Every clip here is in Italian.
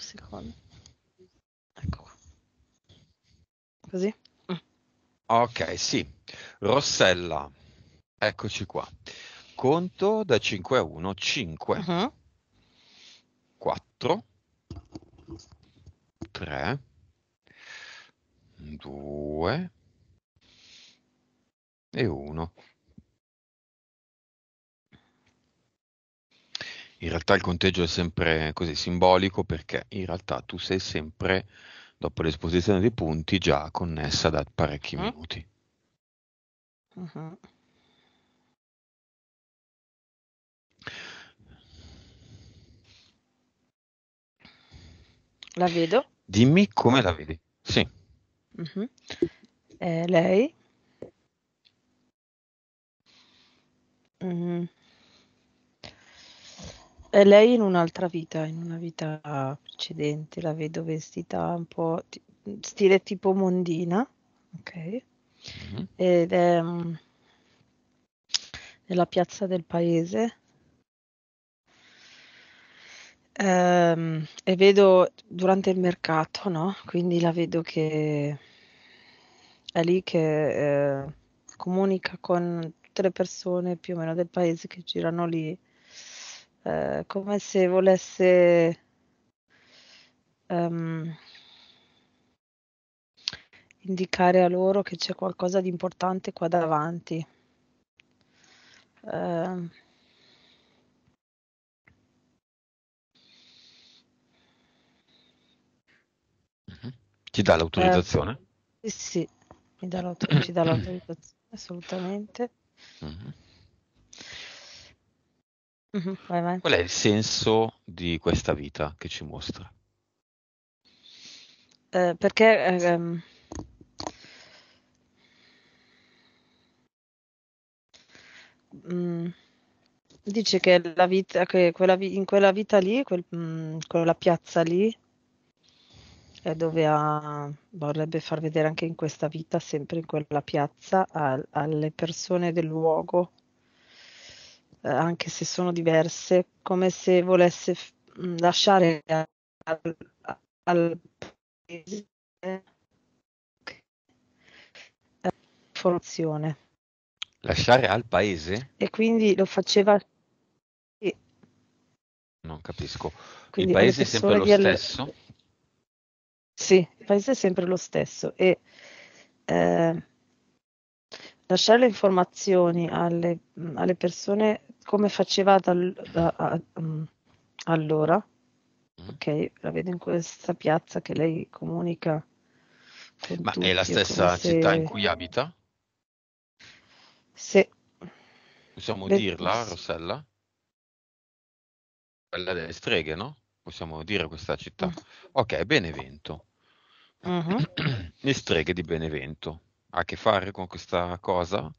sincrono. Ecco qua. Così? Mm. Ok, sì. Rossella, eccoci qua. Conto da 5 a 1, 5, uh-huh. 4, 3, 2 e 1. in realtà il conteggio è sempre così simbolico perché in realtà tu sei sempre, dopo l'esposizione dei punti, già connessa da parecchi mm. minuti. Mm-hmm. La vedo. Dimmi come la vedi. Sì. Mm-hmm. Eh, lei? Mm. È lei in un'altra vita, in una vita precedente, la vedo vestita un po' t- stile tipo mondina, ok? Mm-hmm. Ed è um, mm, nella piazza del paese. Um, e vedo durante il mercato, no? Quindi la vedo che è lì che eh, comunica con tutte le persone più o meno del paese che girano lì eh, come se volesse um, indicare a loro che c'è qualcosa di importante qua davanti. Uh, Ti dà l'autorizzazione? Eh, sì, mi dà l'autorizzazione, assolutamente. Uh mhm. -huh. Mh-mh, vai, vai. Qual è il senso di questa vita che ci mostra? Ehm, perché, ehm mm, dice che la vita che quella in quella vita lì, quel mhmm, quella piazza lì è dove ha vorrebbe far vedere anche in questa vita, sempre in quella piazza, al alle persone del luogo eh, anche se sono diverse, come se volesse f- mm, lasciare al, al paese eh, formazione. Lasciare al paese? E quindi lo faceva... Sì. Non capisco. Quindi il paese è sempre lo stesso? Sì, il paese è sempre lo stesso. E eh, lasciare le informazioni alle, alle persone come facevate al, a, a, mm, allora, mm. ok, la vedo in questa piazza che lei comunica. Ma tutti, è la stessa se... città in cui abita? Sì. Possiamo Beh, dirla, Rossella? Quella delle streghe, no? Possiamo dire questa città. Mm. Ok, Benevento. Uh mm-hmm. -huh. Le streghe di Benevento ha a che fare con questa cosa?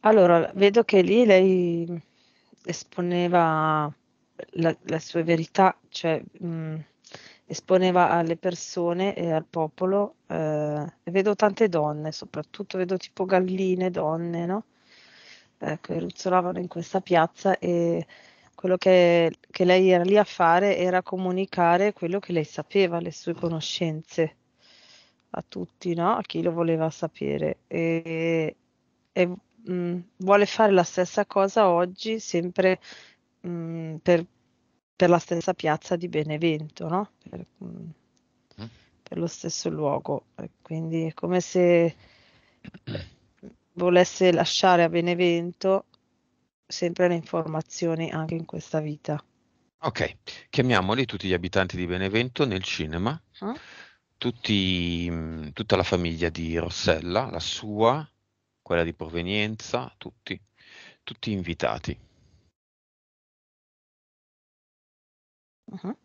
Allora, vedo che lì lei esponeva la, la sua verità, cioè mh, mm, esponeva alle persone e al popolo. Eh, vedo tante donne, soprattutto vedo tipo galline, donne, no? Eh, che ruzzolavano in questa piazza e quello che, che lei era lì a fare era comunicare quello che lei sapeva, le sue conoscenze a tutti, no? a chi lo voleva sapere. E, e mh, mm, vuole fare la stessa cosa oggi, sempre mh, mm, per, per, la stessa piazza di Benevento, no? per, mh, mm, per, lo stesso luogo. E quindi è come se volesse lasciare a Benevento sempre le informazioni anche in questa vita. Ok, chiamiamoli tutti gli abitanti di Benevento nel cinema. Eh? tutti, mm, tutta la famiglia di Rossella, la sua, quella di provenienza, tutti, tutti invitati. Uh-huh.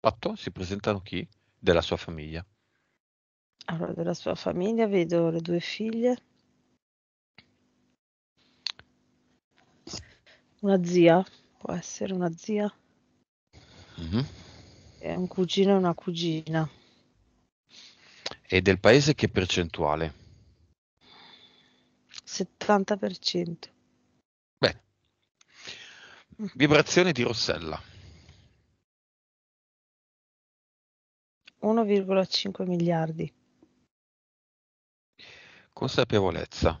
Fatto? Si presentano chi? Della sua famiglia. Allora, della sua famiglia vedo le due figlie Una zia, può essere una zia. Mm-hmm. È un cugino e una cugina. E del paese che percentuale? 70%. Bene. Vibrazione di Rossella. 1,5 miliardi. Consapevolezza.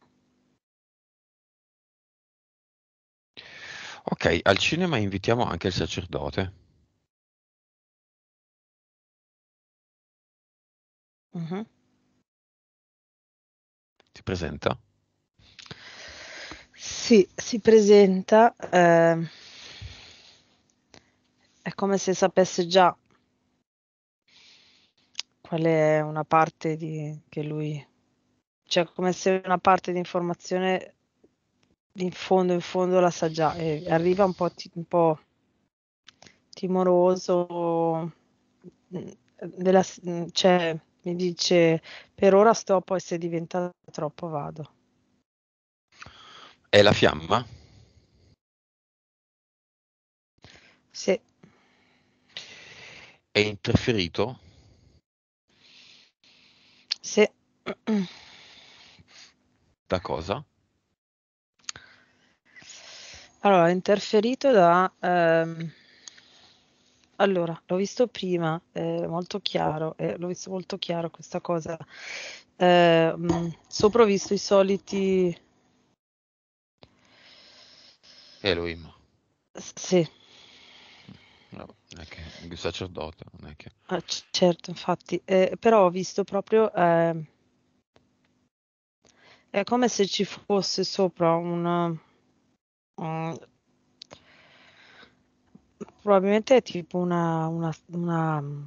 Ok, al cinema invitiamo anche il sacerdote. Mh-mh. Si presenta? Sì, si presenta, ehm è come se sapesse già qual è una parte di che lui cioè come se una parte di informazione in fondo, in fondo l'assaggia, eh, arriva un po', ti, un po timoroso, mm, della, mm, cioè, mi dice per ora sto, poi se diventa troppo vado. È la fiamma? Sì. È interferito? Sì. Da cosa? Allora, interferito da... ehm, allora, l'ho visto prima, eh, molto chiaro, eh, l'ho visto molto chiaro questa cosa. Eh, sopra ho visto i soliti... Elohim. Sì, No, non è che il sacerdote, non è che... ah, c- certo, infatti, eh, però ho visto proprio... ehm, è come se ci fosse sopra un... Mm. Probabilmente è tipo una una una, mm,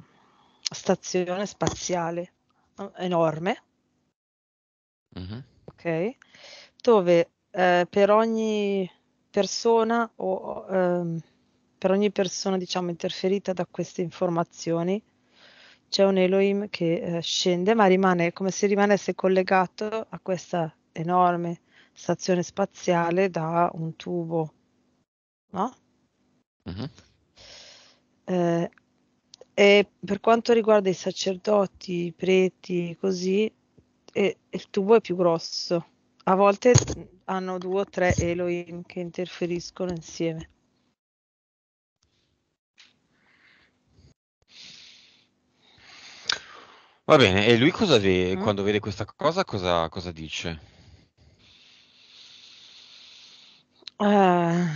stazione spaziale, mm, enorme Mh-mh. okay, dove, ehm, per ogni persona o o ehm, per ogni persona, diciamo, interferita da queste informazioni, c'è un Elohim che, ehm, scende, ma rimane come se rimanesse collegato a questa enorme stazione spaziale da un tubo, no? Uh-huh. Eh, e per quanto riguarda i sacerdoti, i preti, così, eh, il tubo è più grosso. A volte hanno due o tre Elohim che interferiscono insieme. Va bene, e lui cosa vede, mm. quando vede questa cosa, cosa, cosa dice? Ah,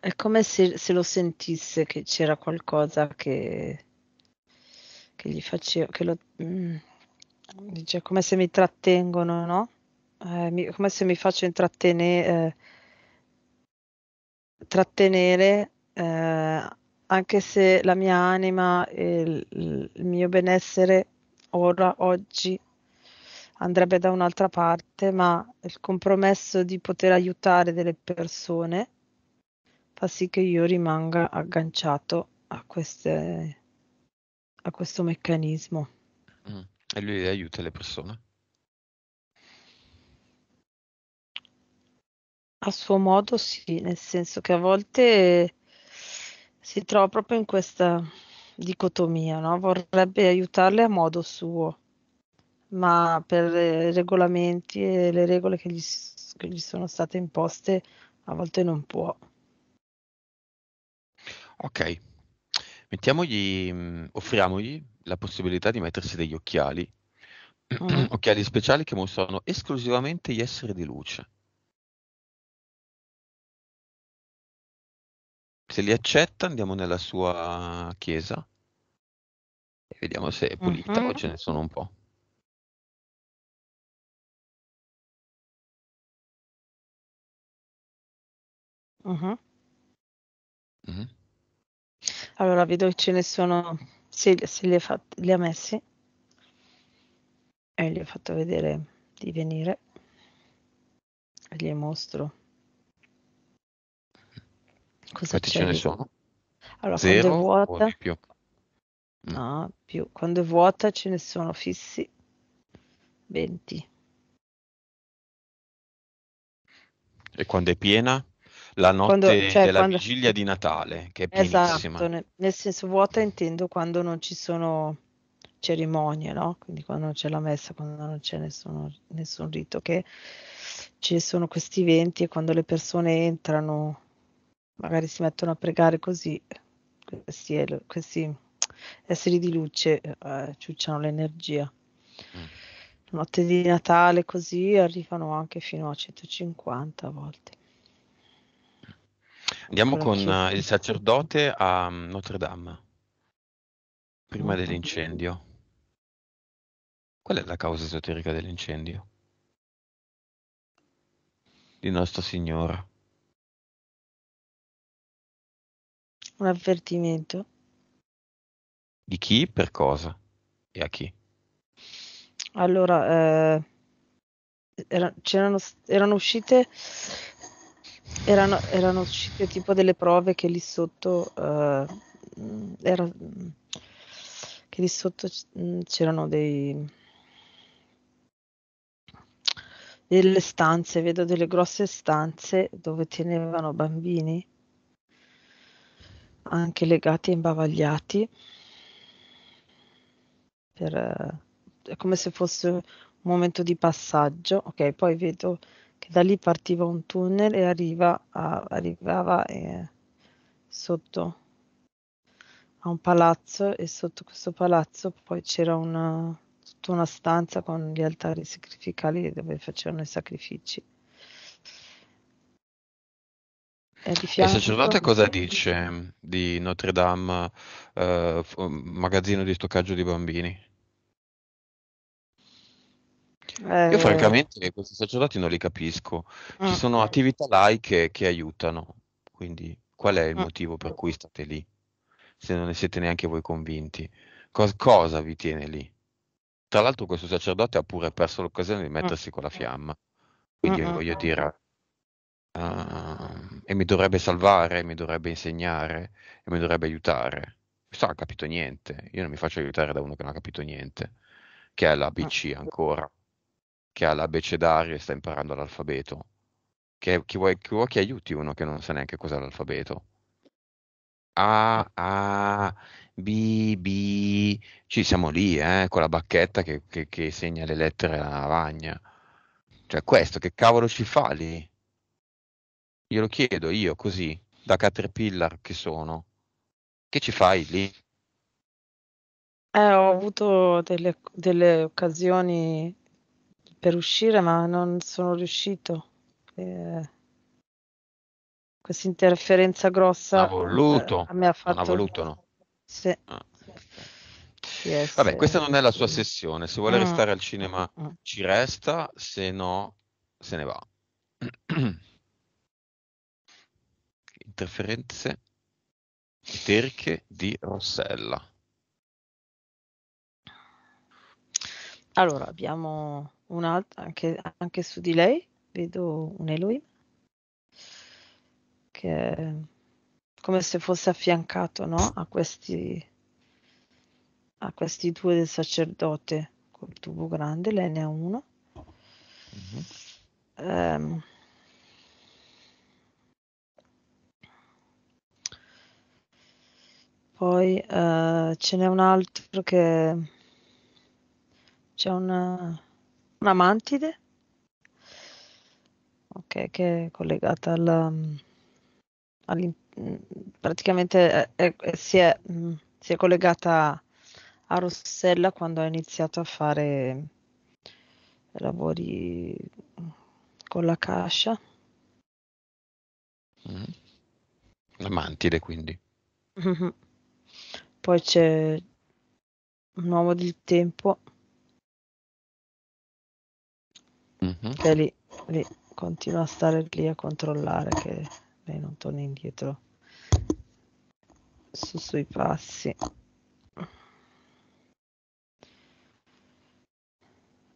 è come se, se lo sentisse che c'era qualcosa che, che gli faceva, che lo, mm, dice, come se mi trattengono, no? Eh, mi, come se mi faccio intrattenere, eh, trattenere, eh, anche se la mia anima e il, il mio benessere ora, oggi, andrebbe da un'altra parte, ma il compromesso di poter aiutare delle persone fa sì che io rimanga agganciato a, queste, a questo meccanismo. Mm. E lui aiuta le persone? A suo modo sì, nel senso che a volte si trova proprio in questa dicotomia, no? vorrebbe aiutarle a modo suo ma per i eh, regolamenti e le regole che gli, che gli sono state imposte a volte non può. Ok, mettiamogli, mm, offriamogli la possibilità di mettersi degli occhiali, mm. occhiali speciali che mostrano esclusivamente gli esseri di luce. Se li accetta andiamo nella sua chiesa e vediamo se è pulita mm-hmm. o ce ne sono un po'. Mh-mh. Mh-mh. Allora vedo che ce ne sono se se li hai fatti li ha messi e eh, gli ho fatto vedere di venire e gli mostro. Cosa Quanti ce ne di sono? Allora quando è o vuota più? Mh. Mm. no, più, quando è vuota ce ne sono fissi 20. E quando è piena? la notte quando, cioè, della quando... vigilia di Natale, che è pienissima. Esatto, nel senso vuota intendo quando non ci sono cerimonie, no? Quindi quando non c'è la messa, quando non c'è nessuno, nessun rito, che ci sono questi eventi e quando le persone entrano, magari si mettono a pregare così, questi, questi esseri di luce eh, ciucciano l'energia. Mm. Notte di Natale così arrivano anche fino a 150 a volte. Andiamo con uh, il sacerdote a mm, Notre Dame, prima oh. dell'incendio. Qual è la causa esoterica dell'incendio? Di Nostra Signora. Un avvertimento. Di chi, per cosa e a chi? Allora, eh, era, erano uscite erano, erano uscite tipo delle prove che lì sotto uh, era, che lì sotto mm, c'erano dei delle stanze, vedo delle grosse stanze dove tenevano bambini anche legati e imbavagliati per, eh, è come se fosse un momento di passaggio. Ok, poi vedo da lì partiva un tunnel e arriva a, arrivava eh, sotto a un palazzo e sotto questo palazzo poi c'era una, tutta una stanza con gli altari sacrificali dove facevano i sacrifici. Il sacerdote cosa dice di Notre Dame, eh, magazzino di stoccaggio di bambini? Eh... Io francamente questi sacerdoti non li capisco. Ci mm. sono attività laiche che aiutano, quindi qual è il mm. motivo per cui state lì? Se non ne siete neanche voi convinti, Cos- cosa vi tiene lì? Tra l'altro questo sacerdote ha pure perso l'occasione di mm. mettersi con la fiamma, quindi io voglio dire... Uh, e mi dovrebbe salvare, mi dovrebbe insegnare e mi dovrebbe aiutare. Questo non ha capito niente. Io non mi faccio aiutare da uno che non ha capito niente, che è l'ABC ancora che ha l'abecedario e sta imparando l'alfabeto. Che, chi, vuoi, chi vuoi che aiuti uno che non sa neanche cos'è l'alfabeto? A, A, B, B, ci siamo lì, eh, con la bacchetta che, che, che segna le lettere alla lavagna. Cioè, questo che cavolo ci fa lì? Glielo chiedo io così, da caterpillar che sono. Che ci fai lì? Eh, ho avuto delle, delle occasioni per uscire, ma non sono riuscito. Eh, questa interferenza grossa ha voluto, eh, mi ha fatto... non ha voluto, no? Sì. Ah. Yes. Vabbè, questa non è la sua sessione. Se vuole mm. restare al cinema mm. ci resta, se no se ne va. Interferenze eteriche di Rossella. Allora, abbiamo un'altra, anche, anche su di lei vedo un Elohim che come se fosse affiancato no? a, questi, a questi due del sacerdote col tubo grande, lei ne ha uno. Mm-hmm. Um, poi uh, ce n'è un altro che c'è una una mantide ok che è collegata al, um, praticamente eh, è, è, si, mh, mm, si, è, collegata a Rossella quando ha iniziato a fare lavori con la cascia mm-hmm. la mantide quindi mm-hmm. poi c'è un uomo del tempo mm-hmm. e lì, lì continua a stare lì a controllare che lei non torni indietro su sui passi.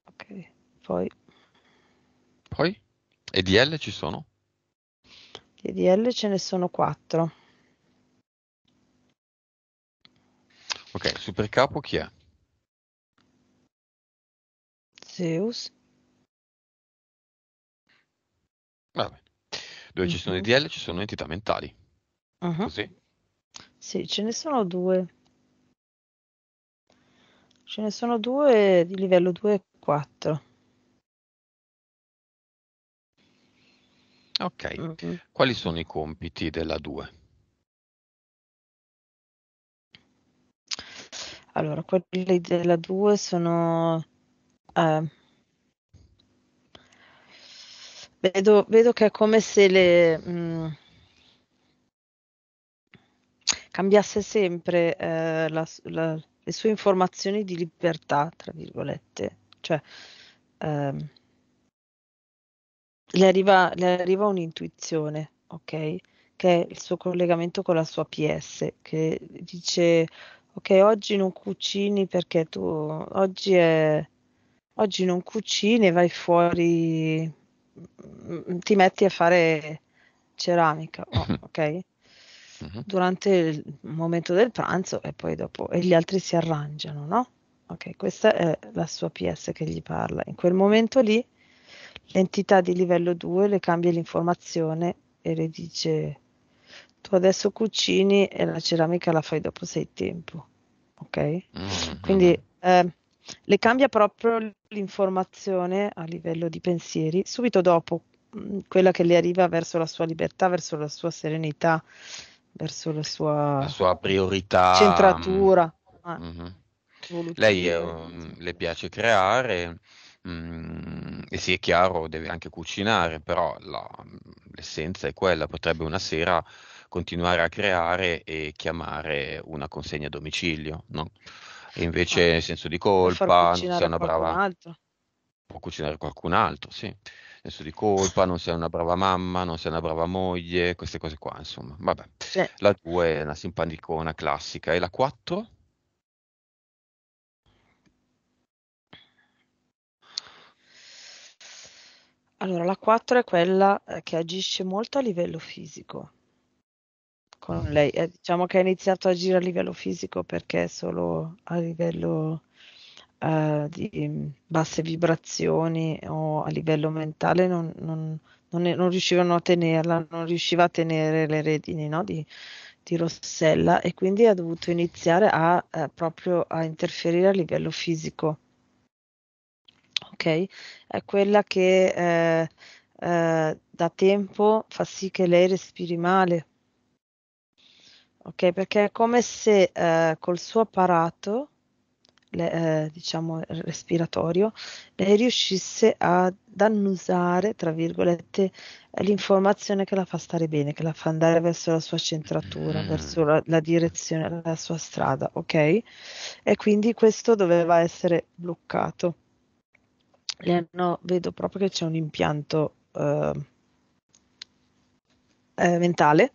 Ok, poi. Poi? E di L ci sono? Di DL ce ne sono quattro. Ok, super capo chi è? Zeus. Dove uh-huh. ci sono i mhm. DL ci sono entità mentali. Uh-huh. Così. Sì, ce ne sono due. Ce ne sono due di livello 2 e 4. Ok, uh-huh. quali sono i compiti della 2? Allora, quelli della 2 sono eh, Vedo, vedo che è come se le... Mh, mm, cambiasse sempre eh, la, la, le sue informazioni di libertà, tra virgolette. Cioè, ehm, le, arriva, le arriva un'intuizione, ok? Che è il suo collegamento con la sua PS, che dice, ok, oggi non cucini perché tu, oggi è... Oggi non cucini, vai fuori Mm, ti metti a fare ceramica, oh, mhm. ok? Mhm. Durante il momento del pranzo e poi dopo, e gli altri si arrangiano, no? Ok, questa è la sua PS che gli parla. In quel momento lì l'entità di livello 2 le cambia l'informazione e le dice tu adesso cucini e la ceramica la fai dopo se hai tempo, ok? Mhm, Quindi eh, le cambia proprio l'informazione a livello di pensieri subito dopo mm, quella che le arriva verso la sua libertà, verso la sua serenità, verso la sua, la sua priorità, mm. centratura. Ah, mm-hmm. Eh, Lei mm, è, le piace creare. Mm, e sì, è chiaro, deve anche cucinare, però la, l'essenza è quella, potrebbe una sera continuare a creare e chiamare una consegna a domicilio, no? e invece ah, senso di colpa non sei una brava altro. può cucinare qualcun altro sì senso di colpa non sei una brava mamma non sei una brava moglie queste cose qua insomma vabbè sì. la 2 è una simpaticona classica e la 4 Allora, la 4 è quella eh, che agisce molto a livello fisico con mm. lei. Eh, diciamo che ha iniziato a agire a livello fisico perché solo a livello eh, di mm, basse vibrazioni o a livello mentale non, non, non, non, riuscivano a tenerla, non riusciva a tenere le redini no? di, di, Rossella e quindi ha dovuto iniziare a, eh, proprio a interferire a livello fisico. Ok? È quella che eh, eh, da tempo fa sì che lei respiri male Ok, perché è come se eh, col suo apparato, le, eh, diciamo, respiratorio, lei riuscisse ad annusare, tra virgolette, l'informazione che la fa stare bene, che la fa andare verso la sua centratura, mm. verso la, la direzione, la sua strada, ok? E quindi questo doveva essere bloccato. No, vedo proprio che c'è un impianto eh, eh mentale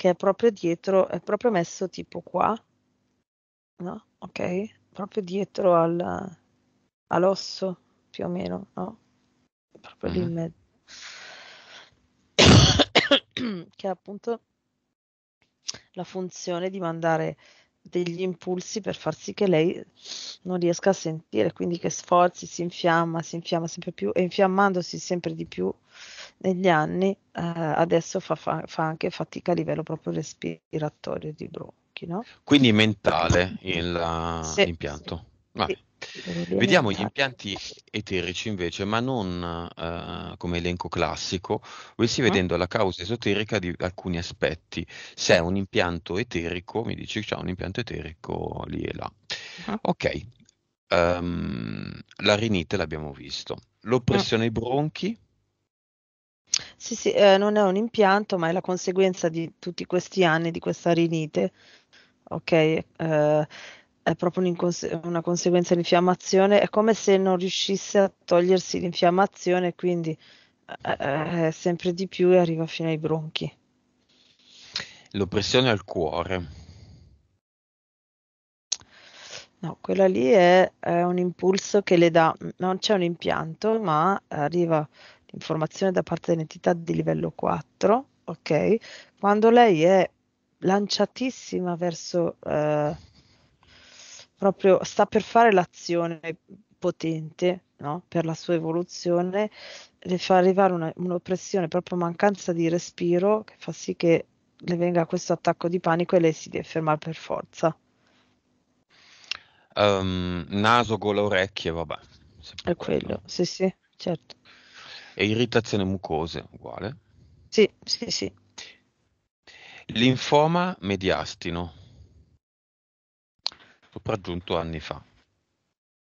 che è proprio dietro, è proprio messo tipo qua, no? Ok, proprio dietro al, all'osso più o meno, no? Proprio lì in mm-hmm. mezzo. che ha appunto la funzione di mandare degli impulsi per far sì che lei non riesca a sentire, quindi che sforzi, si infiamma, si infiamma sempre più e infiammandosi sempre di più negli anni eh, adesso fa, fa, fa, anche fatica a livello proprio respiratorio di bronchi. No? Quindi mentale l'impianto. Eh, sì, sì, Vediamo gli impianti eterici invece, ma non eh, come elenco classico, bensì mm. vedendo la causa esoterica di alcuni aspetti. Se è un impianto eterico, mi dici c'è un impianto eterico lì e là. Mm. Ok, um, la rinite l'abbiamo visto. L'oppressione mm. ai bronchi, sì, sì, eh, non è un impianto, ma è la conseguenza di tutti questi anni di questa rinite. Ok, eh, è proprio un'incons- una conseguenza dell'infiammazione, È come se non riuscisse a togliersi l'infiammazione, quindi eh, eh, sempre di più e arriva fino ai bronchi. L'oppressione al cuore. No, quella lì è, è, un impulso che le dà, non c'è un impianto, ma arriva informazione da parte dell'entità di livello 4, ok? Quando lei è lanciatissima verso eh, proprio sta per fare l'azione potente no? per la sua evoluzione, le fa arrivare una, un'oppressione, proprio mancanza di respiro che fa sì che le venga questo attacco di panico e lei si deve fermare per forza. Um, naso, gola, orecchie, vabbè. È quello, quello, sì, sì, certo. E irritazione mucose, uguale? Sì, sì, sì. Linfoma mediastino, sopraggiunto anni fa.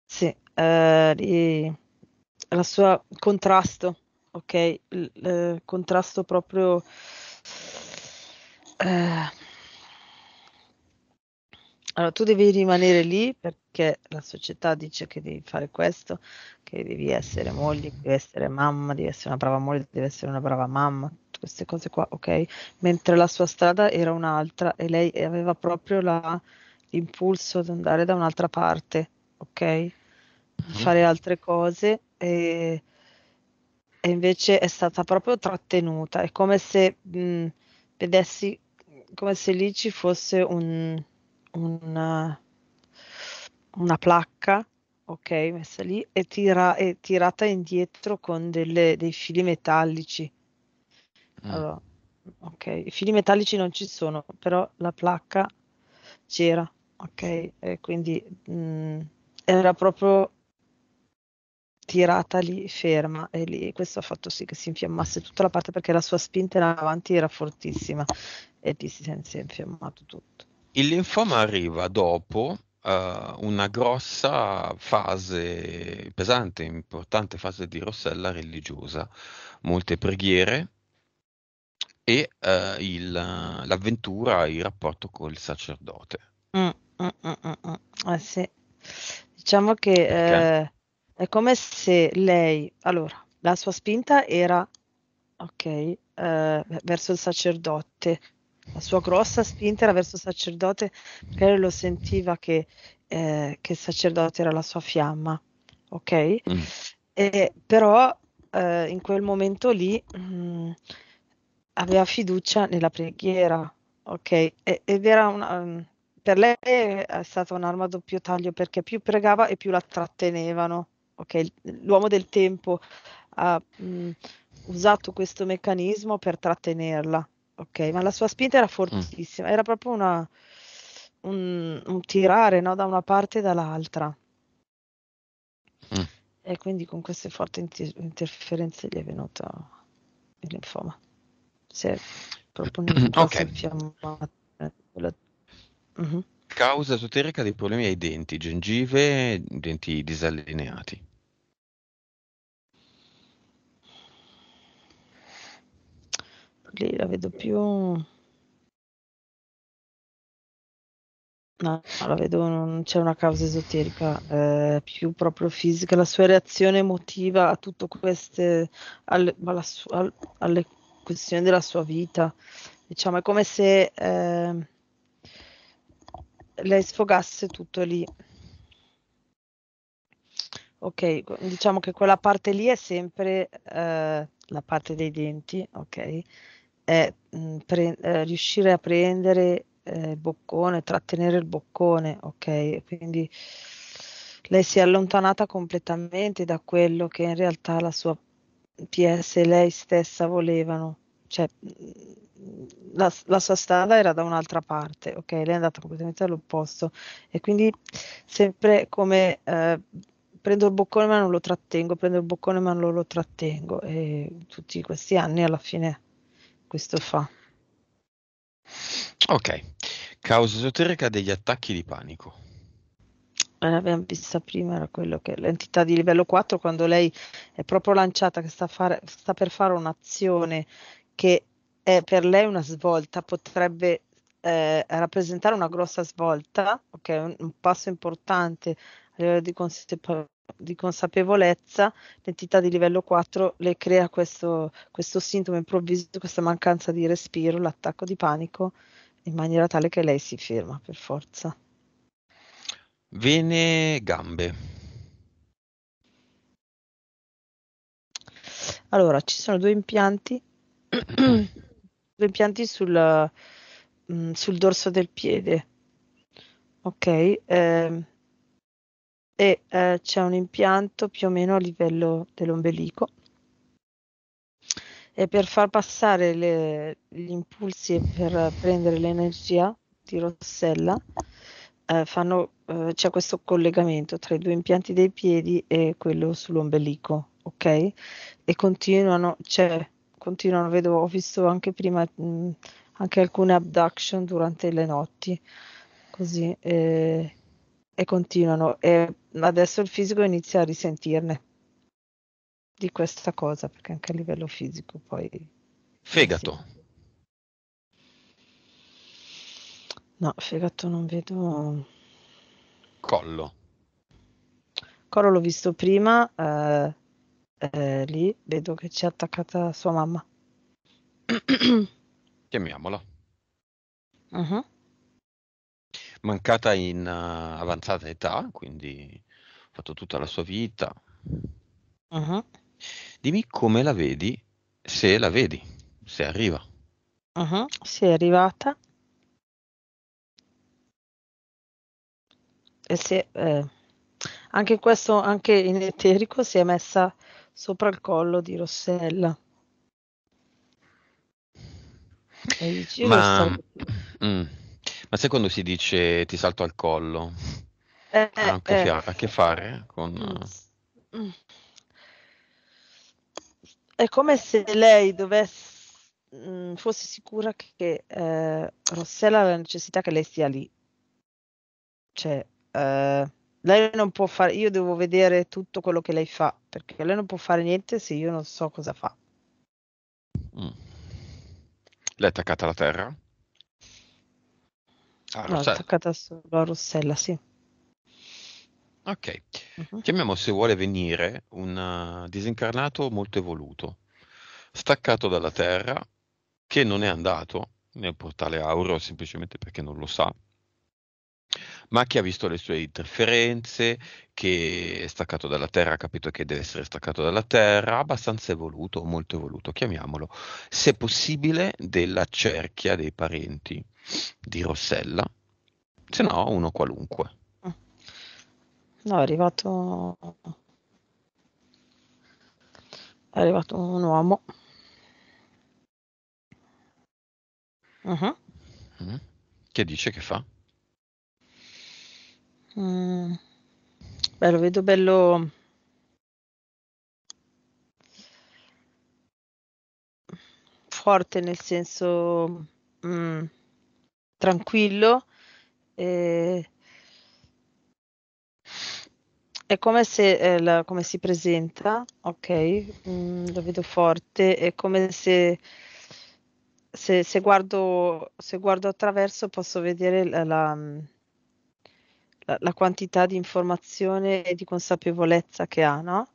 Sì, eh, la sua contrasto, ok? Il, il eh, contrasto proprio... Eh, allora, tu devi rimanere lì perché la società dice che devi fare questo, che devi essere moglie, devi essere mamma, devi essere una brava moglie, devi essere una brava mamma, queste cose qua, ok? Mentre la sua strada era un'altra e lei aveva proprio la, l'impulso ad andare da un'altra parte, ok? Mhm. Fare altre cose e, e, invece è stata proprio trattenuta, è come se mh, mm, vedessi, come se lì ci fosse un una, una placca, ok, messa lì e, tira, e tirata indietro con delle, dei fili metallici. Mm. Allora, ok, i fili metallici non ci sono, però la placca c'era, ok, e quindi mh, mm, era proprio tirata lì ferma e lì questo ha fatto sì che si infiammasse tutta la parte perché la sua spinta in avanti era fortissima e lì si è infiammato tutto. Il linfoma arriva dopo uh, una grossa fase, pesante, importante fase di rossella religiosa, molte preghiere e uh, il, l'avventura, il rapporto col sacerdote. Mm, mm, mm, eh sì. Diciamo che eh, è come se lei, allora, la sua spinta era, ok, eh, verso il sacerdote, la sua grossa spinta era verso il sacerdote perché lo sentiva che, eh, che, il sacerdote era la sua fiamma, ok? Mm. E, però eh, in quel momento lì mh, mm, aveva fiducia nella preghiera, ok? E, ed era una, mm, per lei è stata un'arma a doppio taglio perché più pregava e più la trattenevano, ok? L'uomo del tempo ha mh, mm, usato questo meccanismo per trattenerla ok, ma la sua spinta era mm. fortissima, mm. era proprio una, un, un, tirare no? da una parte e dall'altra. Mm. E quindi con queste forti inter- interferenze gli è venuto il linfoma. Si è proprio okay. infiammato. Mm-hmm. Causa esoterica dei problemi ai denti, gengive, denti disallineati. lì la vedo più No, la vedo, non c'è una causa esoterica, eh, più proprio fisica, la sua reazione emotiva a tutte queste, al, su, al, alle questioni della sua vita, diciamo, è come se eh, lei sfogasse tutto lì. Ok, diciamo che quella parte lì è sempre eh, la parte dei denti, ok? è pre- eh, riuscire a prendere eh, il boccone, trattenere il boccone, ok? Quindi lei si è allontanata completamente da quello che in realtà la sua PS e lei stessa volevano. Cioè, la, la, sua strada era da un'altra parte, ok? Lei è andata completamente all'opposto e quindi sempre come eh, prendo il boccone ma non lo trattengo, prendo il boccone ma non lo, lo trattengo e tutti questi anni alla fine questo fa. Ok, causa esoterica degli attacchi di panico. Eh, abbiamo visto prima era quello che l'entità di livello 4 quando lei è proprio lanciata che sta, fare, sta per fare un'azione che è per lei una svolta, potrebbe eh, rappresentare una grossa svolta, ok, un, un passo importante a livello di consapevolezza di consapevolezza, l'entità di livello 4 le crea questo, questo sintomo improvviso, questa mancanza di respiro, l'attacco di panico, in maniera tale che lei si ferma per forza. Vene gambe. Allora, ci sono due impianti, due impianti sul, mm, sul, dorso del piede. Ok, eh, e eh, c'è un impianto più o meno a livello dell'ombelico. E per far passare le, gli impulsi e per prendere l'energia di Rossella, eh, fanno, eh, c'è questo collegamento tra i due impianti dei piedi e quello sull'ombelico, ok? E continuano, cioè, continuano, vedo, ho visto anche prima mh, anche alcune abduction durante le notti, così. Eh, e continuano e adesso il fisico inizia a risentirne di questa cosa perché anche a livello fisico poi fegato sì. no fegato non vedo collo collo l'ho visto prima eh, eh, lì vedo che c'è attaccata sua mamma chiamiamola uh-huh mancata in eh, avanzata età, quindi ha fatto tutta la sua vita. Uh-huh. Dimmi come la vedi, se la vedi, se arriva. Uh-huh. Se è arrivata. E se, eh, anche questo, anche in eterico, si è messa sopra il collo di Rossella. E dici, Ma... Rossella. Mm. Ma se quando si dice ti salto al collo, eh, ha anche eh. a che fare con... Mm, eh? È come se lei dovesse mm, fosse sicura che eh, Rossella ha la necessità che lei sia lì. Cioè, eh, lei non può fare, io devo vedere tutto quello che lei fa, perché lei non può fare niente se io non so cosa fa. Mm. Lei attaccata alla terra? Ah, no, Rossella. attaccata solo a Rossella, sì. Ok, uh-huh. chiamiamo se vuole venire un eh, disincarnato molto evoluto, staccato dalla Terra, che non è andato nel portale Auro semplicemente perché non lo sa, ma che ha visto le sue interferenze, che è staccato dalla Terra, ha capito che deve essere staccato dalla Terra, abbastanza evoluto, molto evoluto, chiamiamolo, se possibile, della cerchia dei parenti di Rossella, se no uno qualunque. No, è arrivato... È arrivato un uomo. Uh-huh. Mm. Che dice che fa? Mm. Beh, lo vedo bello... forte nel senso... Mm tranquillo. Eh, è come se eh, la, come si presenta, ok, mm, lo vedo forte, è come se, se, se, guardo, se guardo attraverso posso vedere la, la, mm, la, la quantità di informazione e di consapevolezza che ha, no?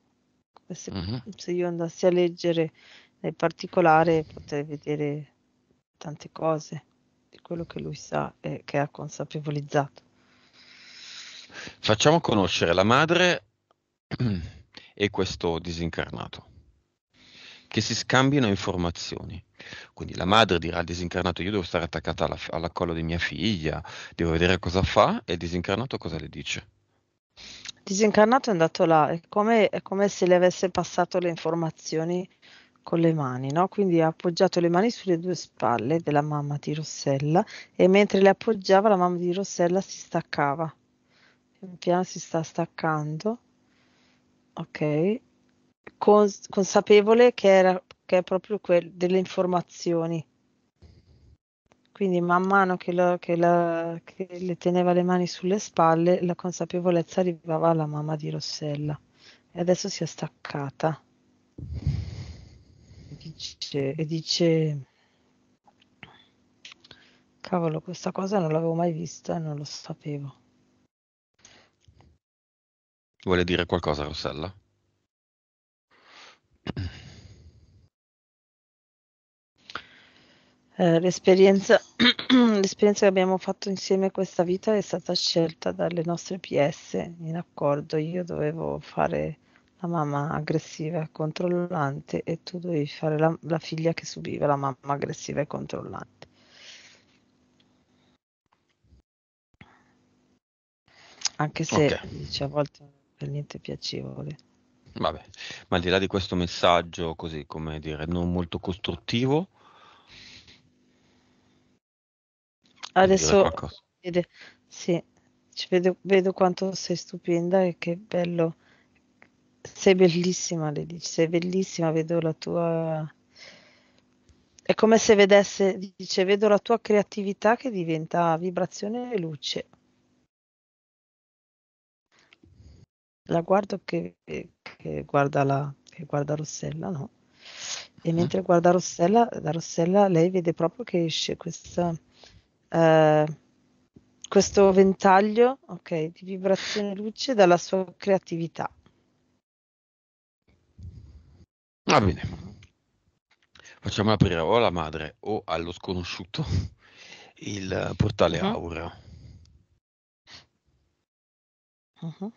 Se, uh-huh. se, io andassi a leggere nel particolare potrei vedere tante cose quello che lui sa e che ha consapevolizzato. Facciamo conoscere la madre e questo disincarnato, che si scambino informazioni. Quindi la madre dirà al disincarnato io devo stare attaccata alla, alla collo di mia figlia, devo vedere cosa fa e il disincarnato cosa le dice? Disincarnato è andato là, è come, è come se le avesse passato le informazioni con le mani, no? quindi ha appoggiato le mani sulle due spalle della mamma di Rossella e mentre le appoggiava la mamma di Rossella si staccava, pian piano si sta staccando, ok, Cons- consapevole che, era, che è proprio quel, delle informazioni. Quindi man mano che, lo, che, la, che le teneva le mani sulle spalle, la consapevolezza arrivava alla mamma di Rossella e adesso si è staccata dice, e dice, cavolo, questa cosa non l'avevo mai vista e non lo sapevo. Vuole dire qualcosa Rossella? Eh, l'esperienza, l'esperienza che abbiamo fatto insieme questa vita è stata scelta dalle nostre PS in accordo. Io dovevo fare la mamma aggressiva e controllante e tu devi fare la, la figlia che subiva la mamma aggressiva e controllante. Anche se okay. dice, a volte non è per niente piacevole. Vabbè, ma al di là di questo messaggio, così come dire, non molto costruttivo. Adesso vede, sì, vedo, vedo quanto sei stupenda e che bello sei bellissima, le dici, sei bellissima, vedo la tua... È come se vedesse, dice, vedo la tua creatività che diventa vibrazione e luce. La guardo che, che guarda, la, che guarda Rossella, no? E uh-huh. mentre guarda Rossella, da Rossella lei vede proprio che esce questa, eh, questo ventaglio okay, di vibrazione e luce dalla sua creatività. Va bene, facciamo aprire o alla madre o allo sconosciuto il eh, portale uh-huh. Aura. Uh-huh.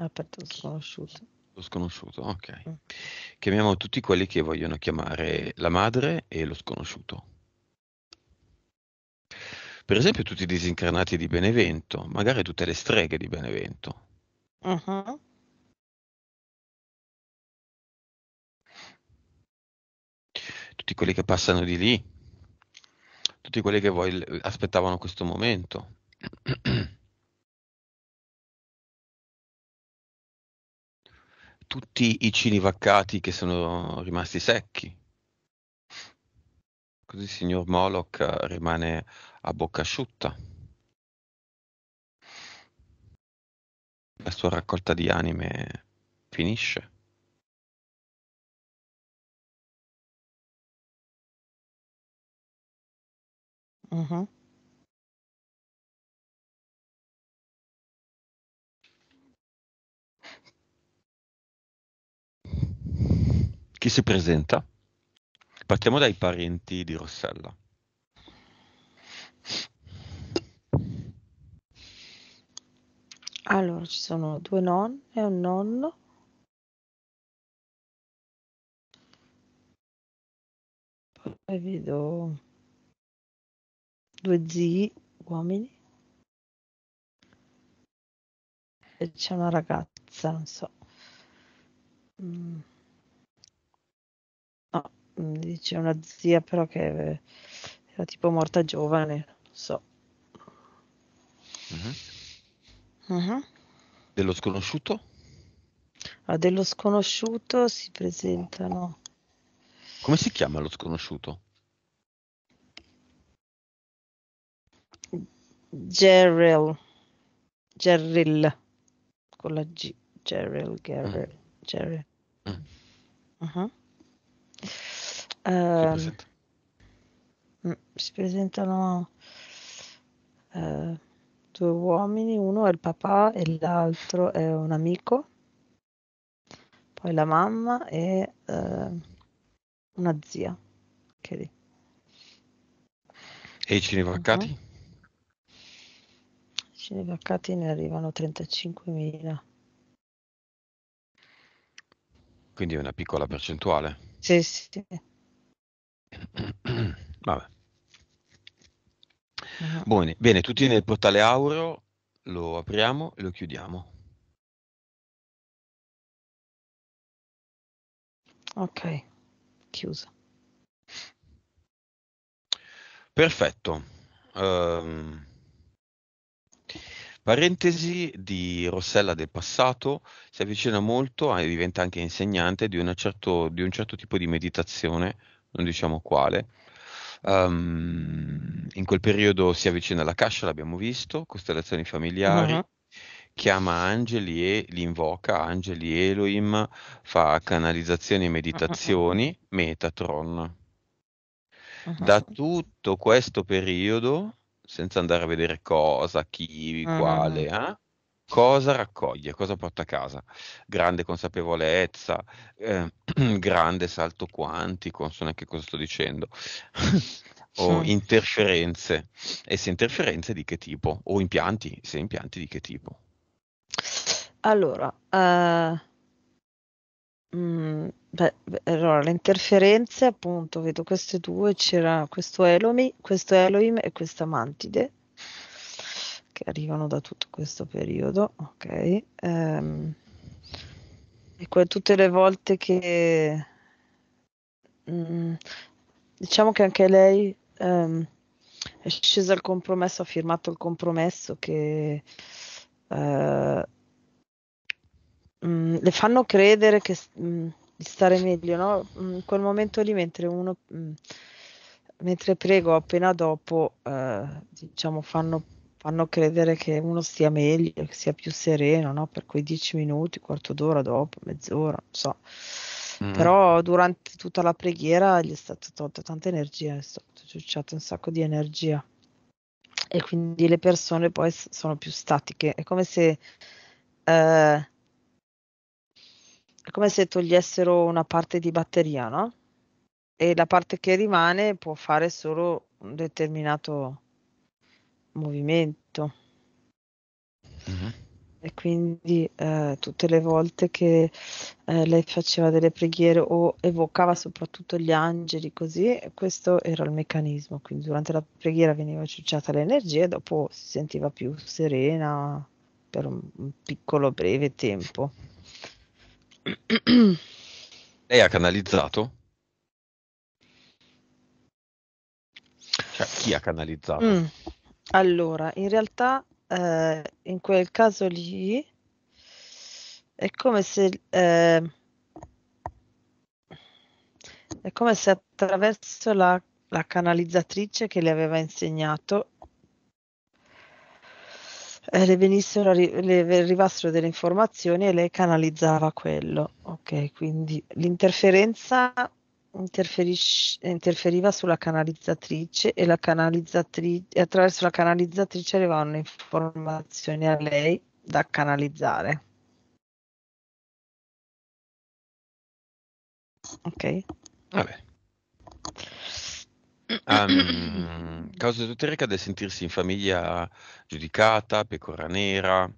Aperto lo sconosciuto. Lo sconosciuto, ok. Uh-huh. Chiamiamo tutti quelli che vogliono chiamare la madre e lo sconosciuto. Per esempio tutti i disincarnati di Benevento, magari tutte le streghe di Benevento. Uh-huh. tutti quelli che passano di lì, tutti quelli che voi aspettavano questo momento. tutti i cini vaccati che sono rimasti secchi. Così il signor Moloch rimane a bocca asciutta. La sua raccolta di anime finisce. Mh-mh. Chi si presenta? Partiamo dai parenti di Rossella. Allora, ci sono due nonne e un nonno. Poi vedo due zii uomini e c'è una ragazza, non so. Mm. No, mm, c'è una zia però che eh, era tipo morta giovane, non so. Uh-huh. Uh-huh. Dello sconosciuto? A ah, dello sconosciuto si presentano. Come si chiama lo sconosciuto? Gerrill. Gerrill. Con la G. Gerrill. Gerrill. Ah. Ah. Uh-huh. Ehm, mm, si presentano uh, due uomini, uno è il papà e l'altro è un amico, poi la mamma e uh, una zia che E i cinevaccati? Uh-huh. Cinevaccati ne arrivano 35.000. Quindi è una piccola percentuale. Sì, sì. Vabbè. No. Ah. Bene. Bene, tutti nel portale Auro, lo apriamo e lo chiudiamo. Ok, chiuso. Perfetto. Um, Parentesi di Rossella del passato si avvicina molto e diventa anche insegnante di, certo, di, un certo tipo di meditazione, non diciamo quale. Um, in quel periodo si avvicina alla cascia, l'abbiamo visto, costellazioni familiari, uh-huh. chiama angeli e li invoca, angeli Elohim, fa canalizzazioni e meditazioni, uh-huh. Metatron. Uh-huh. Da tutto questo periodo senza andare a vedere cosa, chi, quale, mm-hmm. eh? cosa raccoglie, cosa porta a casa. Grande consapevolezza, eh, grande salto quantico, non so neanche cosa sto dicendo. o sì. Mm. interferenze, e se interferenze di che tipo? O impianti, se impianti di che tipo? Allora, uh, Mm, beh, allora le interferenze appunto vedo queste due, c'era questo Elomi questo Elohim e questa Mantide che arrivano da tutto questo periodo, ok? Ehm, e que tutte le volte che mhmm, diciamo che anche lei, ehm, è scesa al compromesso, ha firmato il compromesso che, ehm mh, mm, le fanno credere che, mh, mm, di stare meglio, no? In mm, quel momento lì, mentre uno, mh, mentre prego appena dopo, eh, diciamo, fanno, fanno, credere che uno stia meglio, che sia più sereno, no? Per quei dieci minuti, quarto d'ora dopo, mezz'ora, non so. Mm. Però durante tutta la preghiera gli è stata tolta tanta energia, è stato ciucciato un sacco di energia e quindi le persone poi sono più statiche. È come se eh, è come se togliessero una parte di batteria, no? E la parte che rimane può fare solo un determinato movimento. Mm-hmm. E quindi eh, tutte le volte che eh, lei faceva delle preghiere o evocava soprattutto gli angeli, così questo era il meccanismo. Quindi durante la preghiera veniva ciucciata l'energia e dopo si sentiva più serena per un, un piccolo breve tempo. Lei ha canalizzato? Cioè, chi ha canalizzato? Mm. Allora, in realtà eh, in quel caso lì è come se... Eh, è come se attraverso la, la canalizzatrice che le aveva insegnato eh, le venissero, le arrivassero delle informazioni e lei canalizzava quello. Ok, quindi l'interferenza interferiva sulla canalizzatrice e, la canalizzatrice, attraverso la canalizzatrice arrivavano informazioni a lei da canalizzare. Ok. Vabbè. Um, causa esoterica del sentirsi in famiglia giudicata, pecora nera,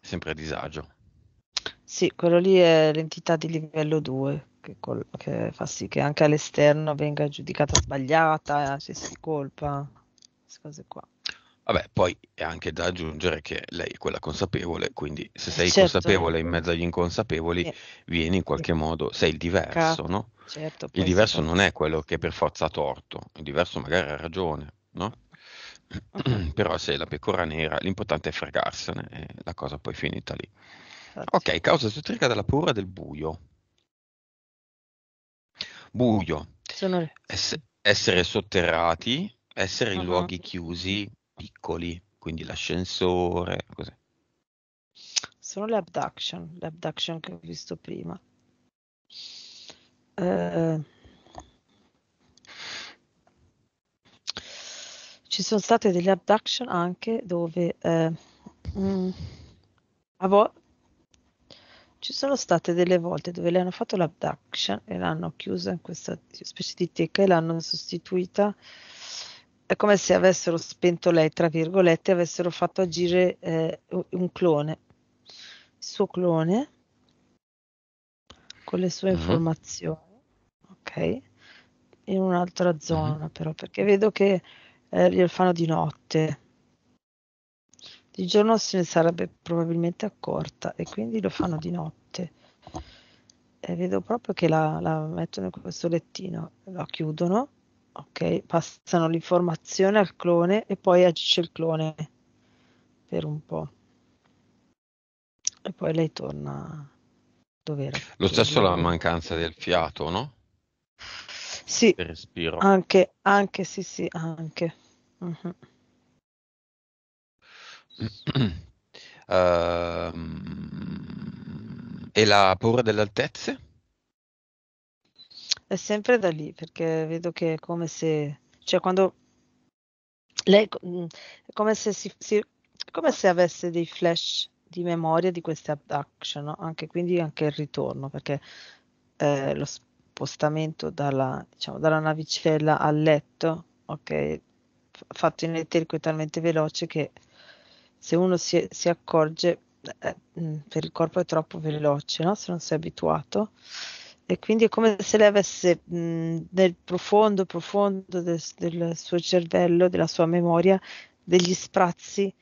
sempre a disagio. Sì, quello lì è l'entità di livello 2 che, col- che fa sì che anche all'esterno venga giudicata sbagliata, ci si colpa, queste cose qua. Vabbè, poi è anche da aggiungere che lei è quella consapevole, quindi se sei certo. consapevole in mezzo agli inconsapevoli, eh. vieni in qualche modo, sei il diverso, Ca- no? Certo, il diverso non è quello che per forza ha torto, il diverso magari ha ragione, no? Però se la pecora nera, l'importante è fregarsene e la cosa poi è finita lì. Ok, causa esoterica della paura del buio. Buio. Sono... Ess- essere sotterrati, essere in uh-huh. luoghi chiusi, piccoli, quindi l'ascensore, così. Sono le abduction, le abduction che ho visto prima. Eh, ci sono state delle abduction anche dove, ehm, mhmm, a vo ci sono state delle volte dove le hanno fatto l'abduction e l'hanno chiusa in questa specie di teca e l'hanno sostituita è come se avessero "spento" lei, tra virgolette, e avessero fatto agire, ehm, un clone. Il suo clone con le sue Mh-mh. informazio in un'altra mhm. zona però, perché vedo che eh, lo fanno di notte. Di giorno se ne sarebbe probabilmente accorta e quindi lo fanno di notte. E vedo proprio che la, la mettono in questo lettino, la chiudono, ok, passano l'informazione al clone e poi agisce il clone per un po'. E poi lei torna dove era. Lo stesso la mancanza del fiato, no? Sì, respiro. Anche, anche, sì, sì, anche. Uh-huh. Uh, e la paura delle altezze? È sempre da lì, perché vedo che è come se, cioè quando lei, mm, è come se, si, si, come se avesse dei flash di memoria di queste abduction, no? anche, quindi anche il ritorno, perché eh, lo, spostamento dalla, diciamo, dalla navicella al letto, ok? fatto in elettrico è talmente veloce che se uno si, si accorge eh, mm, per il corpo è troppo veloce, no? se non si è abituato. E quindi è come se lei avesse mh, mm, nel profondo, profondo del, del suo cervello, della sua memoria, degli sprazzi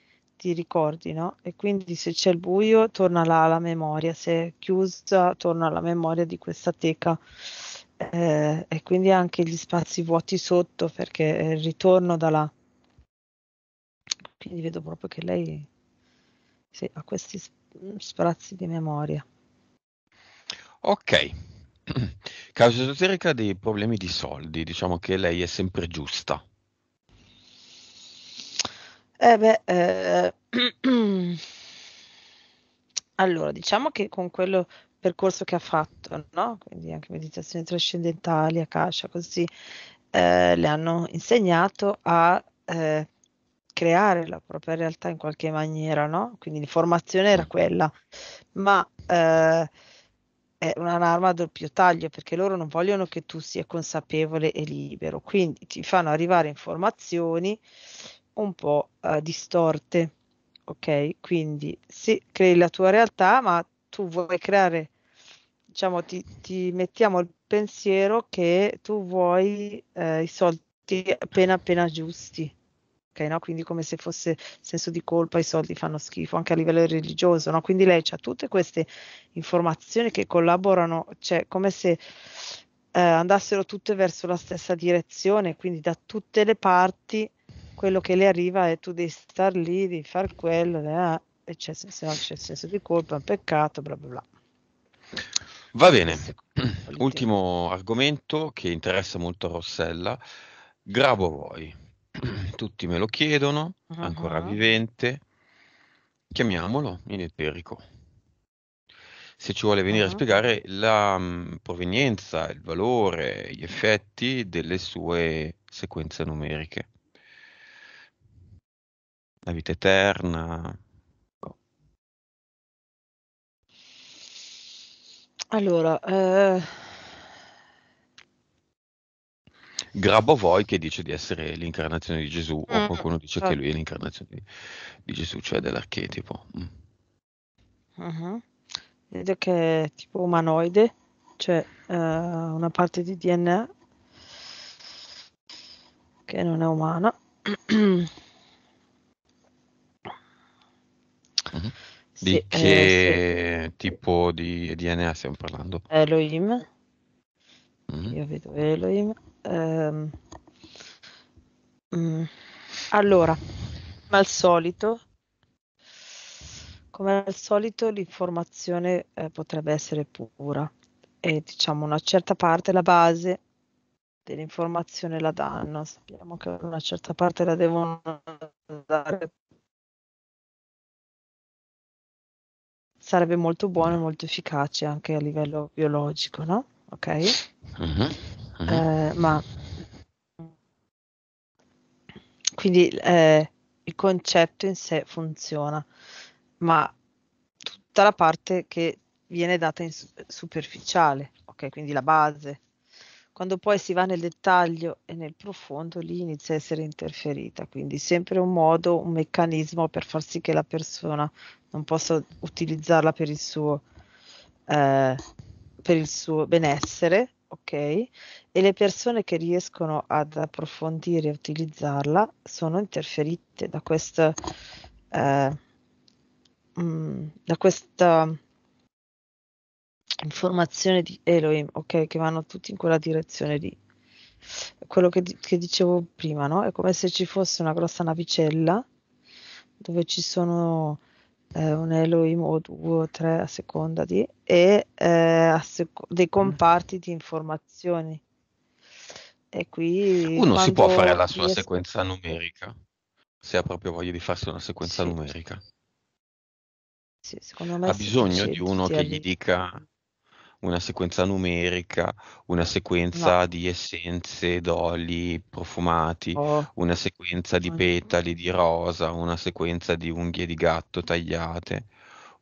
ti ricordi, no? E quindi se c'è il buio torna là la memoria, se è chiusa torna la memoria di questa teca. Eh, e quindi anche gli spazi vuoti sotto perché è il ritorno da là. Quindi vedo proprio che lei sì, ha questi spazi di memoria. Ok, causa esoterica dei problemi di soldi, diciamo che lei è sempre giusta. Eh beh, eh, allora, diciamo che con quello percorso che ha fatto, no? quindi anche meditazioni trascendentali, akasha, così, eh, le hanno insegnato a eh, creare la propria realtà in qualche maniera, no? quindi l'informazione era quella, ma eh, è un'arma a doppio taglio perché loro non vogliono che tu sia consapevole e libero, quindi ti fanno arrivare informazioni un po' uh, distorte. Ok, quindi sì, crei la tua realtà, ma tu vuoi creare, diciamo, ti, ti mettiamo il pensiero che tu vuoi eh, i soldi appena appena giusti. Ok, no? Quindi come se fosse senso di colpa, i soldi fanno schifo anche a livello religioso, no? Quindi lei ha tutte queste informazioni che collaborano, cioè come se eh, andassero tutte verso la stessa direzione, quindi da tutte le parti quello che le arriva è tu devi star lì, di far quello, eh, c'è, se no c'è senso di colpa, è un peccato, bla bla bla. Va bene, ultimo argomento che interessa molto Rossella, Grabo Roy. Tutti me lo chiedono, uh-huh. ancora vivente, chiamiamolo in eterico. Se ci vuole venire uh-huh. a spiegare la mm, provenienza, il valore, gli effetti delle sue sequenze numeriche la vita eterna. Allora, eh... Grabovoi che dice di essere l'incarnazione di Gesù, o mm, qualcuno dice ah. che esatto. lui è l'incarnazione di, di Gesù, cioè dell'archetipo. Mm. Uh-huh. Vedo che è tipo umanoide, cioè uh, una parte di DNA che non è umana. Mm-hmm. Di eh, sì, che eh, sì. tipo di DNA stiamo parlando? Elohim. Mm-hmm. Io vedo Elohim. Um, mm. Allora, come al solito, come al solito l'informazione eh, potrebbe essere pura e diciamo una certa parte, la base dell'informazione la danno, sappiamo che una certa parte la devono dare sarebbe molto buono e molto efficace anche a livello biologico, no? Ok? Uh-huh, uh-huh. Eh, ma quindi eh, il concetto in sé funziona, ma tutta la parte che viene data in superficiale, ok? Quindi la base, quando poi si va nel dettaglio e nel profondo lì inizia a essere interferita, quindi sempre un modo, un meccanismo per far sì che la persona non possa utilizzarla per il suo, eh, per il suo benessere, ok? E le persone che riescono ad approfondire e utilizzarla sono interferite da questa... Eh, mm, da questa informazione di Elohim, ok, che vanno tutti in quella direzione lì. Quello che, che dicevo prima, no? È come se ci fosse una grossa navicella dove ci sono eh, un Elohim o due o tre a seconda di, e eh, sec- dei mm. comparti di informazioni. E qui uno si può fare la sua es- sequenza numerica se ha proprio voglia di farsi una sequenza sì. numerica. Sì, ha bisogno di uno che gli dica una sequenza numerica, una sequenza no. di essenze, d'oli profumati, oh. una sequenza di mm. petali di rosa, una sequenza di unghie di gatto tagliate,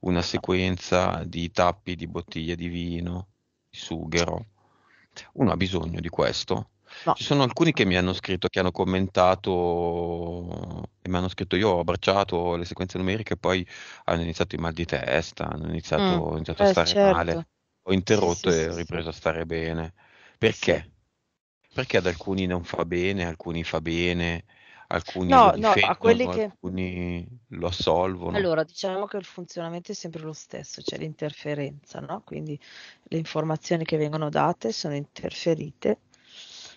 una sequenza di tappi di bottiglie di vino, di sughero. Uno ha bisogno di questo. No. Ci sono alcuni che mi hanno scritto, che hanno commentato e mi hanno scritto io ho abbracciato le sequenze numeriche e poi hanno iniziato i mal di testa, hanno iniziato, mm, iniziato a eh, stare certo. male ho interrotto sì, e ho ripreso a stare bene. Perché? Perché ad alcuni non fa bene, alcuni fa bene, alcuni no, lo difendono, no, alcuni che... lo assolvono. Allora, diciamo che il funzionamento è sempre lo stesso, c'è cioè l'interferenza, no? Quindi le informazioni che vengono date sono interferite,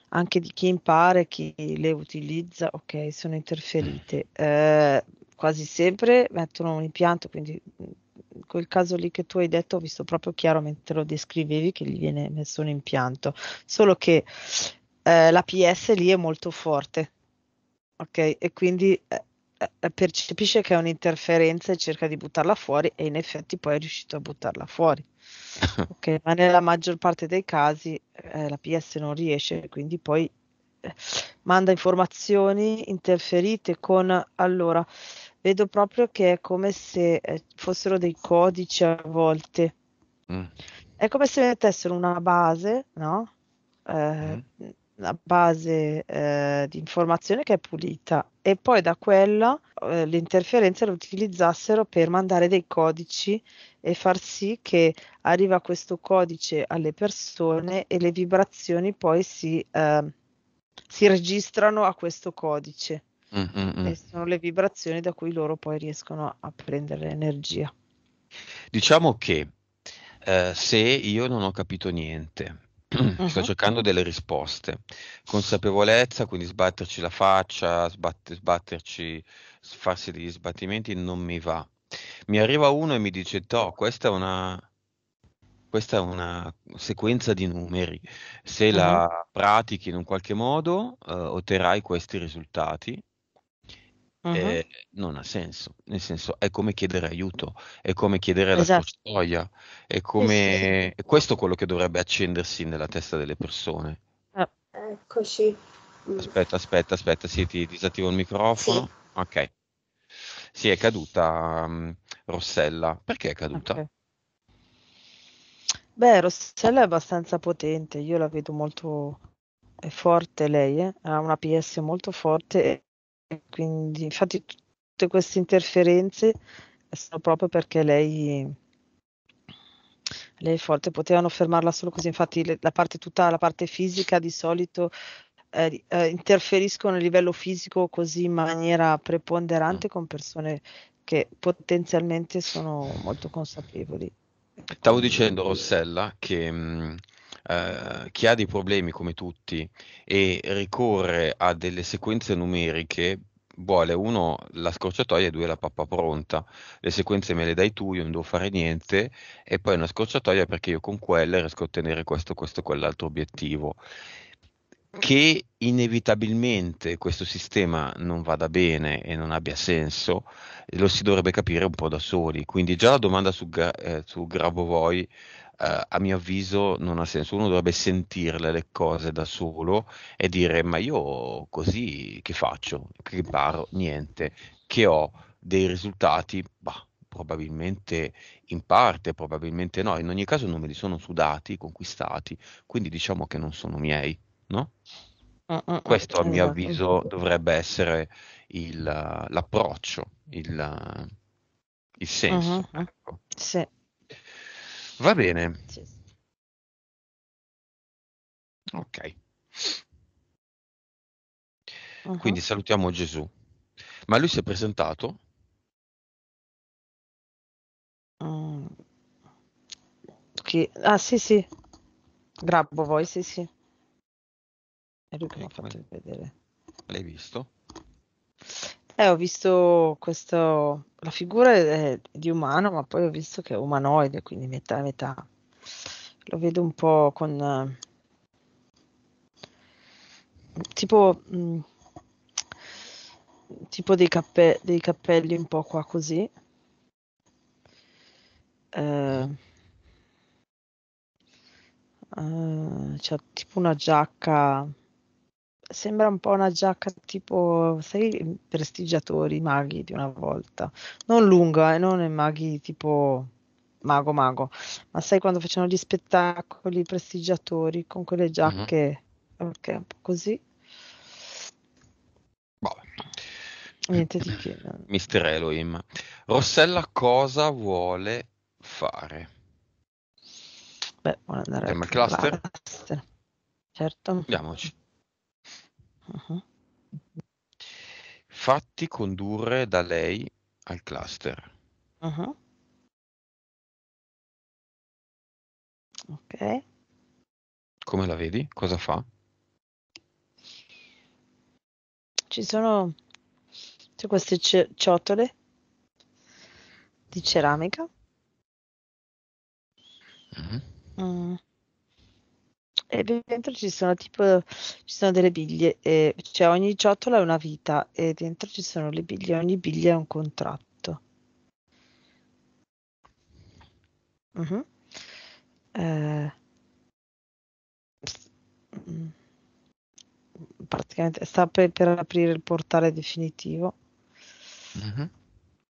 anche di chi impara, chi le utilizza, ok, sono interferite. Mm. Eh, quasi sempre mettono un impianto, quindi quel caso lì che tu hai detto, ho visto proprio chiaro mentre lo descrivevi che gli viene messo un impianto, solo che eh, PS lì è molto forte, ok? E quindi eh, eh, percepisce che è un'interferenza e cerca di buttarla fuori e in effetti poi è riuscito a buttarla fuori. ok, ma nella maggior parte dei casi eh, PS non riesce, quindi poi eh, manda informazioni interferite con allora vedo proprio che è come se eh, fossero dei codici a volte. Mm. È come se mettessero una base, no? Mm. Eh, mm. Una base eh, di informazione che è pulita e poi da quella eh, le interferenze le utilizzassero per mandare dei codici e far sì che arriva questo codice alle persone e le vibrazioni poi si, eh, si registrano a questo codice. Mm-hmm. E sono le vibrazioni da cui loro poi riescono a prendere energia. Diciamo che eh, se io non ho capito niente, uh-huh. sto cercando delle risposte, consapevolezza, quindi sbatterci la faccia, sbatt- sbatterci, farsi degli sbattimenti non mi va. Mi arriva uno e mi dice, no, questa è una, questa è una sequenza di numeri. Se uh-huh. la pratichi in un qualche modo eh, otterrai questi risultati. Uh-huh. Eh, non ha senso, nel senso è come chiedere aiuto, è come chiedere esatto. la storia, è come... Sì, sì. Questo quello che dovrebbe accendersi nella testa delle persone. Ah, eccoci. Mm. Aspetta, aspetta, aspetta, sì, ti disattivo il microfono. Sì. Ok. Sì, è caduta um, Rossella. Perché è caduta? Okay. Beh, Rossella è abbastanza potente, io la vedo molto è forte lei, eh? ha una PS molto forte quindi infatti tutte queste interferenze eh, sono proprio perché lei lei è forte, potevano fermarla solo così, infatti le, la parte, tutta la parte fisica di solito eh, eh, interferiscono a livello fisico così in maniera preponderante con persone che potenzialmente sono molto consapevoli. Stavo dicendo, Rossella, che mh, mm, eh, chi ha dei problemi come tutti e ricorre a delle sequenze numeriche vuole uno la scorciatoia e due la pappa pronta. Le sequenze me le dai tu, io non devo fare niente e poi una scorciatoia perché io con quella riesco a ottenere questo, questo e quell'altro obiettivo. Che inevitabilmente questo sistema non vada bene e non abbia senso, lo si dovrebbe capire un po' da soli. Quindi già la domanda su, eh, su Grabovoi eh, a mio avviso non ha senso. Uno dovrebbe sentirle le cose da solo e dire ma io così che faccio? Che imparo? Niente. Che ho dei risultati? Bah, probabilmente in parte, probabilmente no. In ogni caso non me li sono sudati, conquistati, quindi diciamo che non sono miei, no? Ah, ah, ah, Questo a mio esatto, avviso esatto. dovrebbe essere il, l'approccio, il, il senso. Uh-huh. Ecco. Sì. Va bene. Sì. Ok. Uh-huh. Quindi salutiamo Gesù. Ma lui si è presentato? Mm. Chi... Ah sì sì, Grabbo voi, sì sì. È lui che okay, mi ha fatto come... vedere. L'hai visto? Eh, ho visto questo, la figura è eh, di umano, ma poi ho visto che è umanoide, quindi metà metà. Lo vedo un po' con... Eh, tipo... Mh, mm, tipo dei, cappe, dei, cappelli un po' qua così. Eh, eh, cioè, tipo una giacca sembra un po' una giacca tipo, sai, prestigiatori, maghi di una volta. Non lunga e eh, non i maghi tipo mago mago, ma sai quando facevano gli spettacoli prestigiatori con quelle mhm. giacche, mm-hmm. ok, un po' così. Vabbè. Niente di che. Mister Elohim. Rossella cosa vuole fare? Beh, vuole andare Tema a cluster. cluster. Certo. Andiamoci. Ah-ah. Uh-huh. Fatti condurre da lei al cluster. Ah-ah. Uh-huh. Okay. Come la vedi? Cosa fa? Ci sono c'è queste ci- ciotole di ceramica. Mm-hmm. Mm e dentro ci sono tipo ci sono delle biglie, e, cioè ogni ciotola è una vita e dentro ci sono le biglie, ogni biglia è un contratto. Uh-huh. Eh, mm, praticamente sta per, per, aprire il portale definitivo. Uh-huh.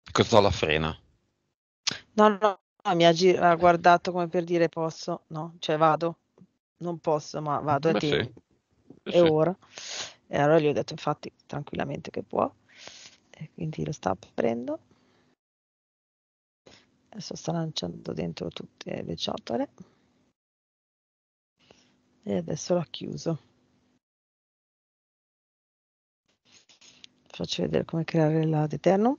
Cosa la frena? No, no, no mi ha, gi- ha guardato come per dire posso, no, cioè vado non posso, ma vado a te. Sì. È sì. ora. E allora gli ho detto, infatti, tranquillamente che può. E quindi lo sta aprendo. Adesso sta lanciando dentro tutte le ciotole. E adesso l'ha chiuso. Faccio vedere come creare la Deternum.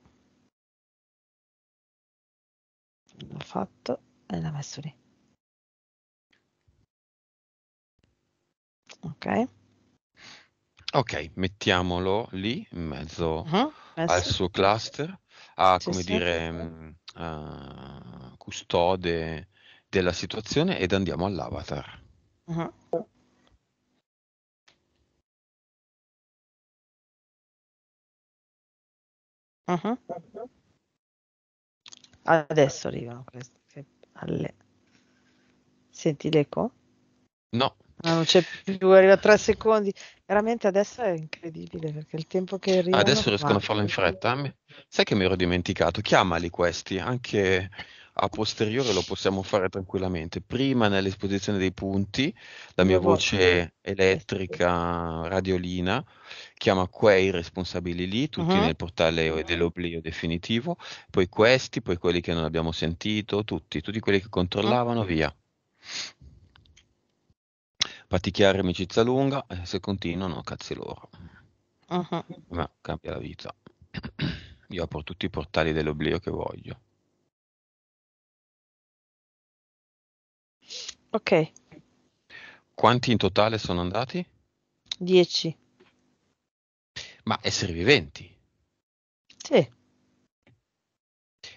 L'ho fatto e l'ha messo lì. Ok. Ok, mettiamolo lì in mezzo uh-huh, al suo cluster, a sì, come sì. dire uh, custode della situazione ed andiamo all'avatar. Uh-huh. Uh-huh. Adesso arrivano queste. Alle... Senti l'eco? No, No, non c'è più, arriva a tre secondi. Veramente adesso è incredibile perché il tempo che arriva. Adesso riescono a farlo in fretta. Sai che mi ero dimenticato? Chiamali questi, anche a posteriore lo possiamo fare tranquillamente. Prima nell'esposizione dei punti, la mia voce elettrica radiolina chiama quei responsabili lì, tutti uh-huh. nel portale dell'oblio definitivo, poi questi, poi quelli che non abbiamo sentito, tutti, tutti quelli che controllavano, uh-huh. via praticare amicizia lunga se continuano, cazzi loro. Uh-huh. Ma cambia la vita. Io apro tutti i portali dell'oblio che voglio. Ok. Quanti in totale sono andati? Dieci. Ma esseri viventi? Sì.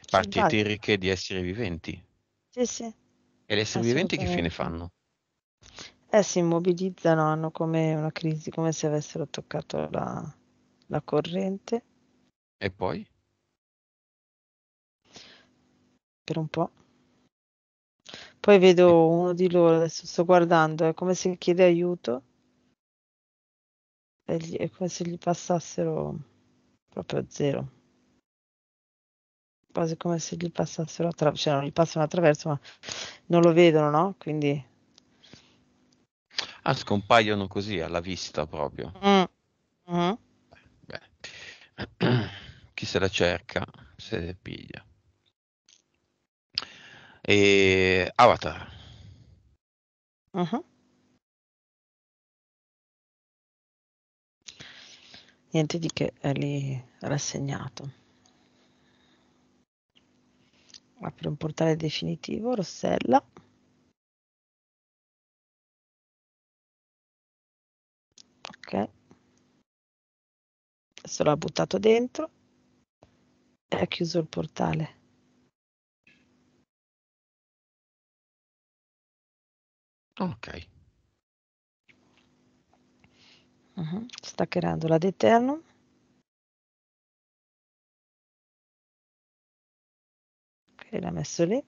Parti eteriche di esseri viventi? Sì, sì. E gli esseri viventi che fine fanno? Eh, si immobilizzano, hanno come una crisi, come se avessero toccato la, la corrente E poi? per un po'. Poi vedo uno di loro, adesso sto guardando, è come se chiede aiuto. E gli- è come se gli passassero proprio a zero. Quasi come se gli passassero attraverso, cioè non gli passano attraverso, ma non lo vedono, no? Quindi Ah, scompaiono così alla vista proprio. Mm. hmm Beh, beh. Chi se la cerca se la piglia. E Avatar. Uh-huh. Niente di che è lì rassegnato. Apre un portale definitivo, Rossella. questo l'ha buttato dentro e ha chiuso il portale. Ok. Uh-huh. Sta creando la Deternum. Ok, l'ha messo lì.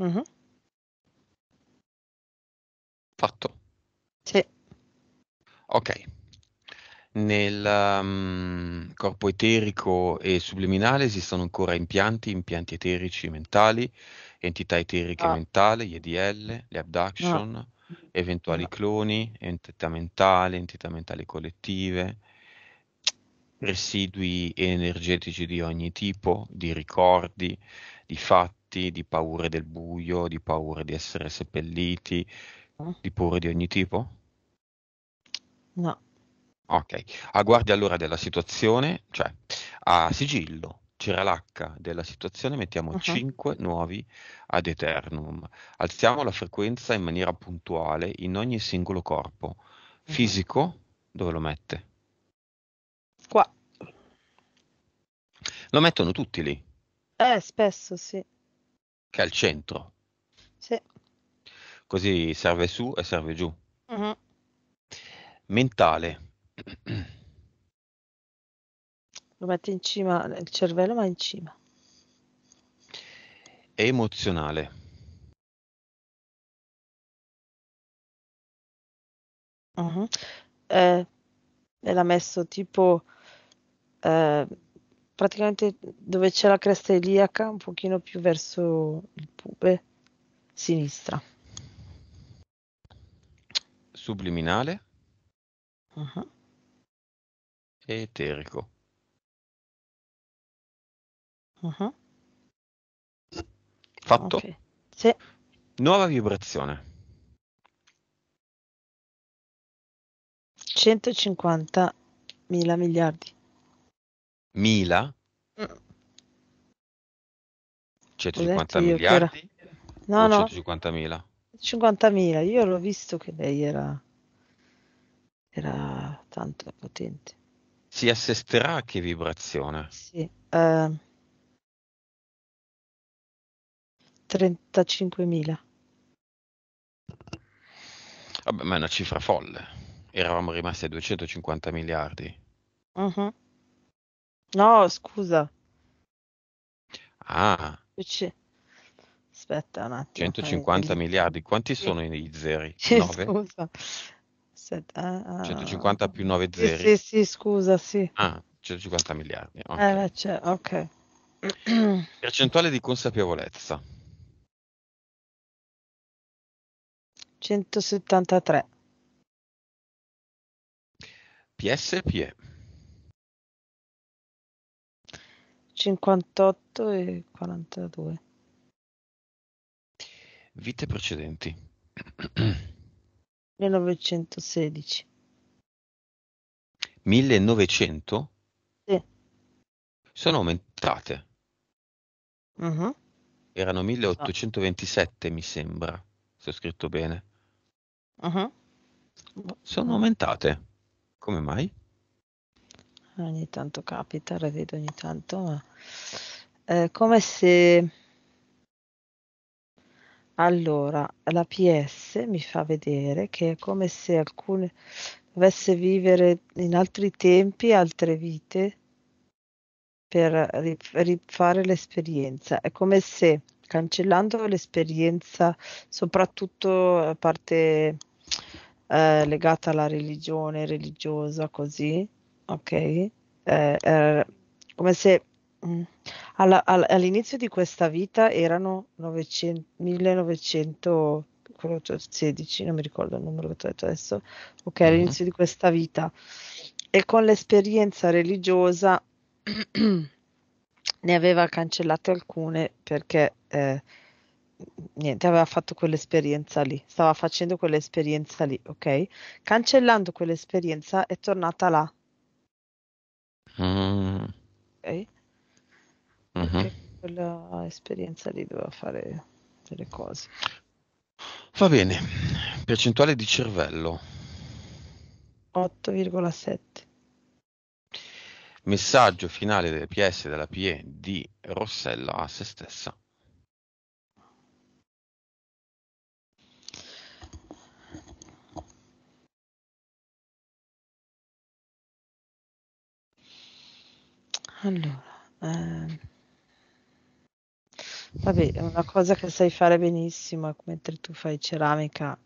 Uh-huh. Fatto. Sì. Ok. Nel um, corpo eterico e subliminale esistono ancora impianti, impianti eterici mentali, entità eteriche ah. mentali, gli EDL, le abduction, ah. eventuali ah. cloni, entità mentali, entità mentali collettive, residui energetici di ogni tipo, di ricordi, di fatti, di paure del buio, di paure di essere seppelliti, ah. di paure di ogni tipo? No. Ok, a guardia allora della situazione, cioè a sigillo c'era l'H della situazione mettiamo uh-huh. 5 nuovi ad eternum. Alziamo la frequenza in maniera puntuale in ogni singolo corpo. Uh-huh. Fisico, uh-huh. dove lo mette? Qua. Lo mettono tutti lì. Eh, spesso sì. Che è al centro. Sì. Così serve su e serve giù. Uh-huh mentale. Lo metti in cima, il cervello va in cima. È emozionale. Uh-huh. Eh, e l'ha messo tipo eh, praticamente dove c'è la cresta iliaca, un pochino più verso il pube sinistra. Subliminale? Uh-huh. eterico. Uh-huh. Fatto. Okay. Sì. Nuova vibrazione. 150 mila miliardi. Mila? Mm. 150 miliardi? No, no. 150 mila. 50.000, io l'ho visto che lei era era tanto potente. Si assesterà a che vibrazione? Sì, eh, 35.000. Vabbè, ma è una cifra folle. Eravamo rimasti a 250 miliardi. Uh-huh. No, scusa. Ah. C- Aspetta un attimo. 150 miliardi. Quanti sono i zeri? 9? Scusa. 150, eh, ah, 150 più 9 sì, zeri. Sì, sì, scusa, sì. Ah, 150 miliardi. Okay. Eh, cioè, ok. Percentuale di consapevolezza. 173. PSPE. 58 e 42. Vite precedenti. 1916. 1900? Sì. Sono aumentate. Uh-huh. Erano 1827, ah. mi sembra, se ho scritto bene. Uh-huh. Sono aumentate. Come mai? Ogni tanto capita, vedo ogni tanto, ma... Eh, come se allora, la PS mi fa vedere che è come se alcune dovesse vivere in altri tempi, altre vite per rifare l'esperienza. È come se cancellando l'esperienza, soprattutto la parte eh, legata alla religione religiosa, così, ok? Eh, eh, come se Mm. Alla all'inizio di questa vita erano novecen 1900 non mi ricordo il numero che ho detto adesso. ok, Mh-mh. all'inizio di questa vita e con l'esperienza religiosa ne aveva cancellate alcune perché, ehm, niente, aveva fatto quell'esperienza lì, stava facendo quell'esperienza lì, ok? cancellando quell'esperienza è tornata là. Mh. Ah. Okay perché uh-huh. Cioè, quella esperienza lì doveva fare delle cose. Va bene, percentuale di cervello. 8,7. Messaggio finale delle PS della PE di Rossella a se stessa. Allora, ehm. Vabbè, è una cosa che sai fare benissimo, mentre tu fai ceramica,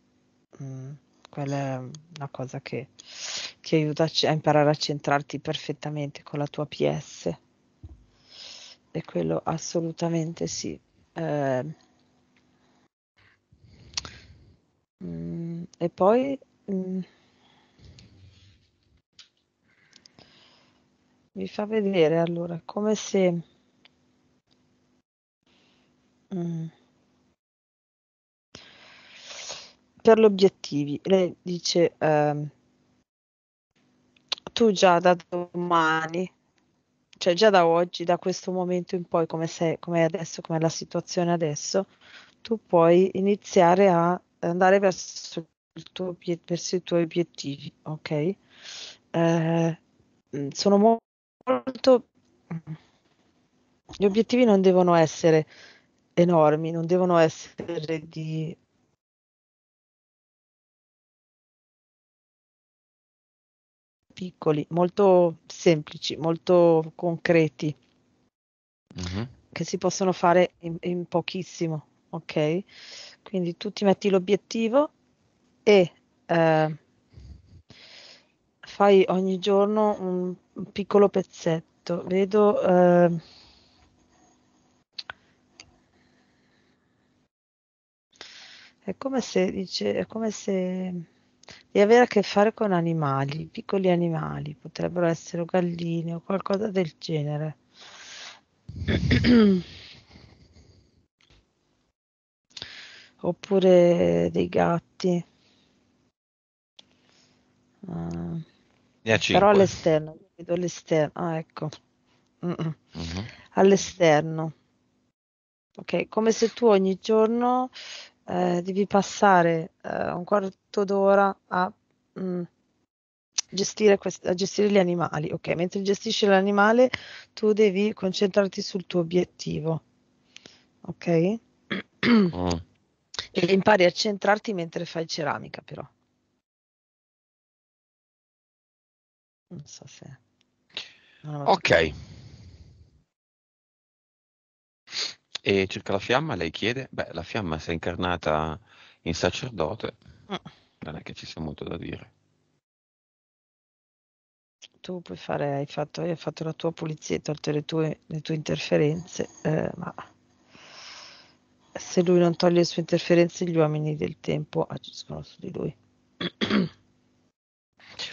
mh, mm, quella è una cosa che ti aiuta a, c- a, imparare a centrarti perfettamente con la tua PS. E quello assolutamente sì. Eh, e poi... Mh, mm, mi fa vedere allora come se Mm. Per gli obiettivi, lei dice, ehm tu già da domani, cioè già da oggi, da questo momento in poi, come sei com'è adesso, è la situazione adesso, tu puoi iniziare a andare verso il tuo verso i tuoi obiettivi, ok? Ehm, sono molto mhmm, gli obiettivi non devono essere enormi, non devono essere di piccoli, molto semplici, molto concreti, mm-hmm. che si possono fare in, in pochissimo, ok? Quindi tu ti metti l'obiettivo e eh, fai ogni giorno un, un piccolo pezzetto. Vedo eh, È come se, dice, è come se di avere a che fare con animali, piccoli animali, potrebbero essere galline o qualcosa del genere. Oppure dei gatti. Uh, però all'esterno, vedo l'esterno, ah, ecco. uh mm-hmm. huh All'esterno. Ok, come se tu ogni giorno eh, devi passare eh, un quarto d'ora a, mh, mm, gestire quest- a gestire gli animali. Ok, mentre gestisci l'animale tu devi concentrarti sul tuo obiettivo. Ok? Oh. E impari a centrarti mentre fai ceramica, però. Non so se. ok. e cerca la fiamma, lei chiede, beh, la fiamma si è incarnata in sacerdote, mm. non è che ci sia molto da dire. Tu puoi fare, hai fatto, hai fatto la tua pulizia, hai tolto le tue, le tue interferenze, eh, ma se lui non toglie le sue interferenze, gli uomini del tempo agiscono su di lui.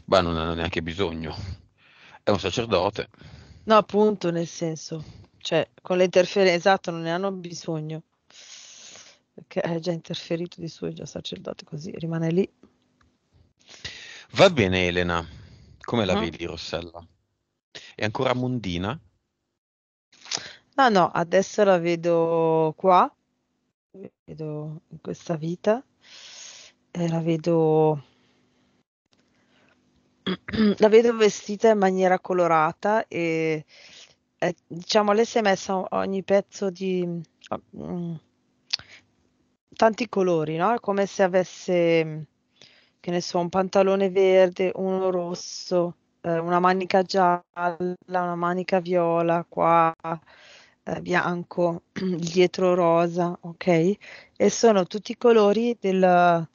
Ma non hanno neanche bisogno, è un sacerdote. No, appunto, nel senso cioè con le interferenze, esatto, non ne hanno bisogno, perché è già interferito di suo, è già sacerdote, così rimane lì. Va bene Elena, come la mm. vedi Rossella? È ancora mondina? No, no, adesso la vedo qua, vedo in questa vita, eh, la vedo la vedo vestita in maniera colorata e eh, diciamo, lei si è messa ogni pezzo di oh, tanti colori, no? come se avesse che ne so, un pantalone verde, uno rosso, eh, una manica gialla, una manica viola, qua eh, bianco, dietro rosa, ok? E sono tutti i colori del,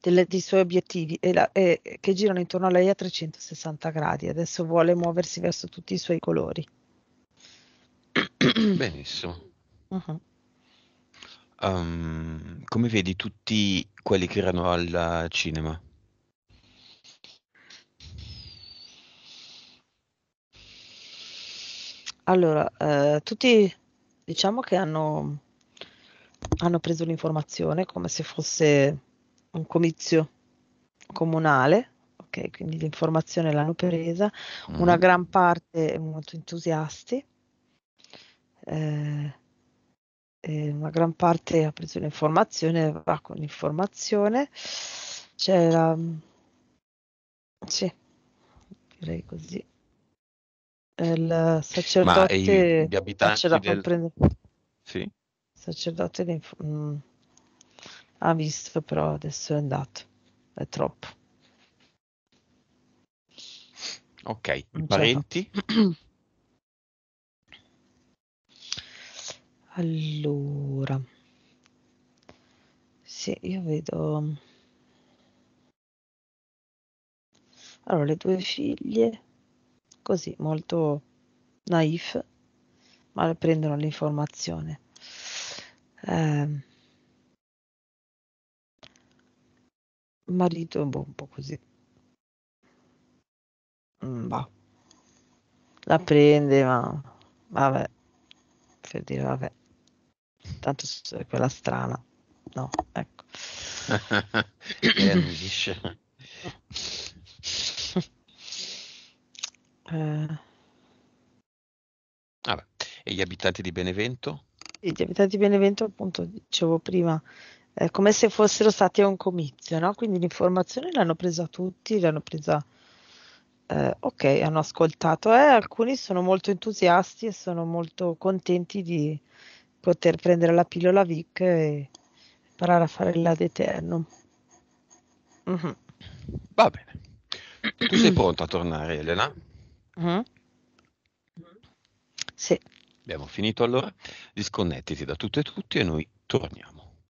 delle, dei suoi obiettivi e la, e, che girano intorno a lei a 360 gradi. Adesso vuole muoversi verso tutti i suoi colori. Benissimo. Uh-huh. Um, come vedi tutti quelli che erano al cinema? Allora, eh, tutti diciamo che hanno, hanno preso l'informazione come se fosse un comizio comunale, ok, quindi l'informazione l'hanno presa, mm. una gran parte molto entusiasti, eh, eh una gran parte ha preso l'informazione, va con l'informazione, c'era... sì, direi così. Il sacerdote... Ma gli abitanti del... Sì? Sacerdote... L'inf ha visto però adesso è andato è troppo ok i parenti allora sì io vedo allora le due figlie così molto naif ma prendono l'informazione eh, marito boh, un po' così. Mm, La prende, ma vabbè, per dire vabbè, tanto è quella strana, no, ecco. eh. ah, e gli abitanti di Benevento? E gli abitanti di Benevento, appunto, dicevo prima, eh, come se fossero stati a un comizio, no? quindi l'informazione l'hanno presa tutti, l'hanno presa... Eh, ok, hanno ascoltato e eh, alcuni sono molto entusiasti e sono molto contenti di poter prendere la pillola VIC e imparare a fare l'ad eternum. Mm-hmm. Va bene. Tu sei pronta a tornare, Elena? Mm-hmm. Sì. Abbiamo finito allora. Disconnettiti da tutte e tutti e noi torniamo.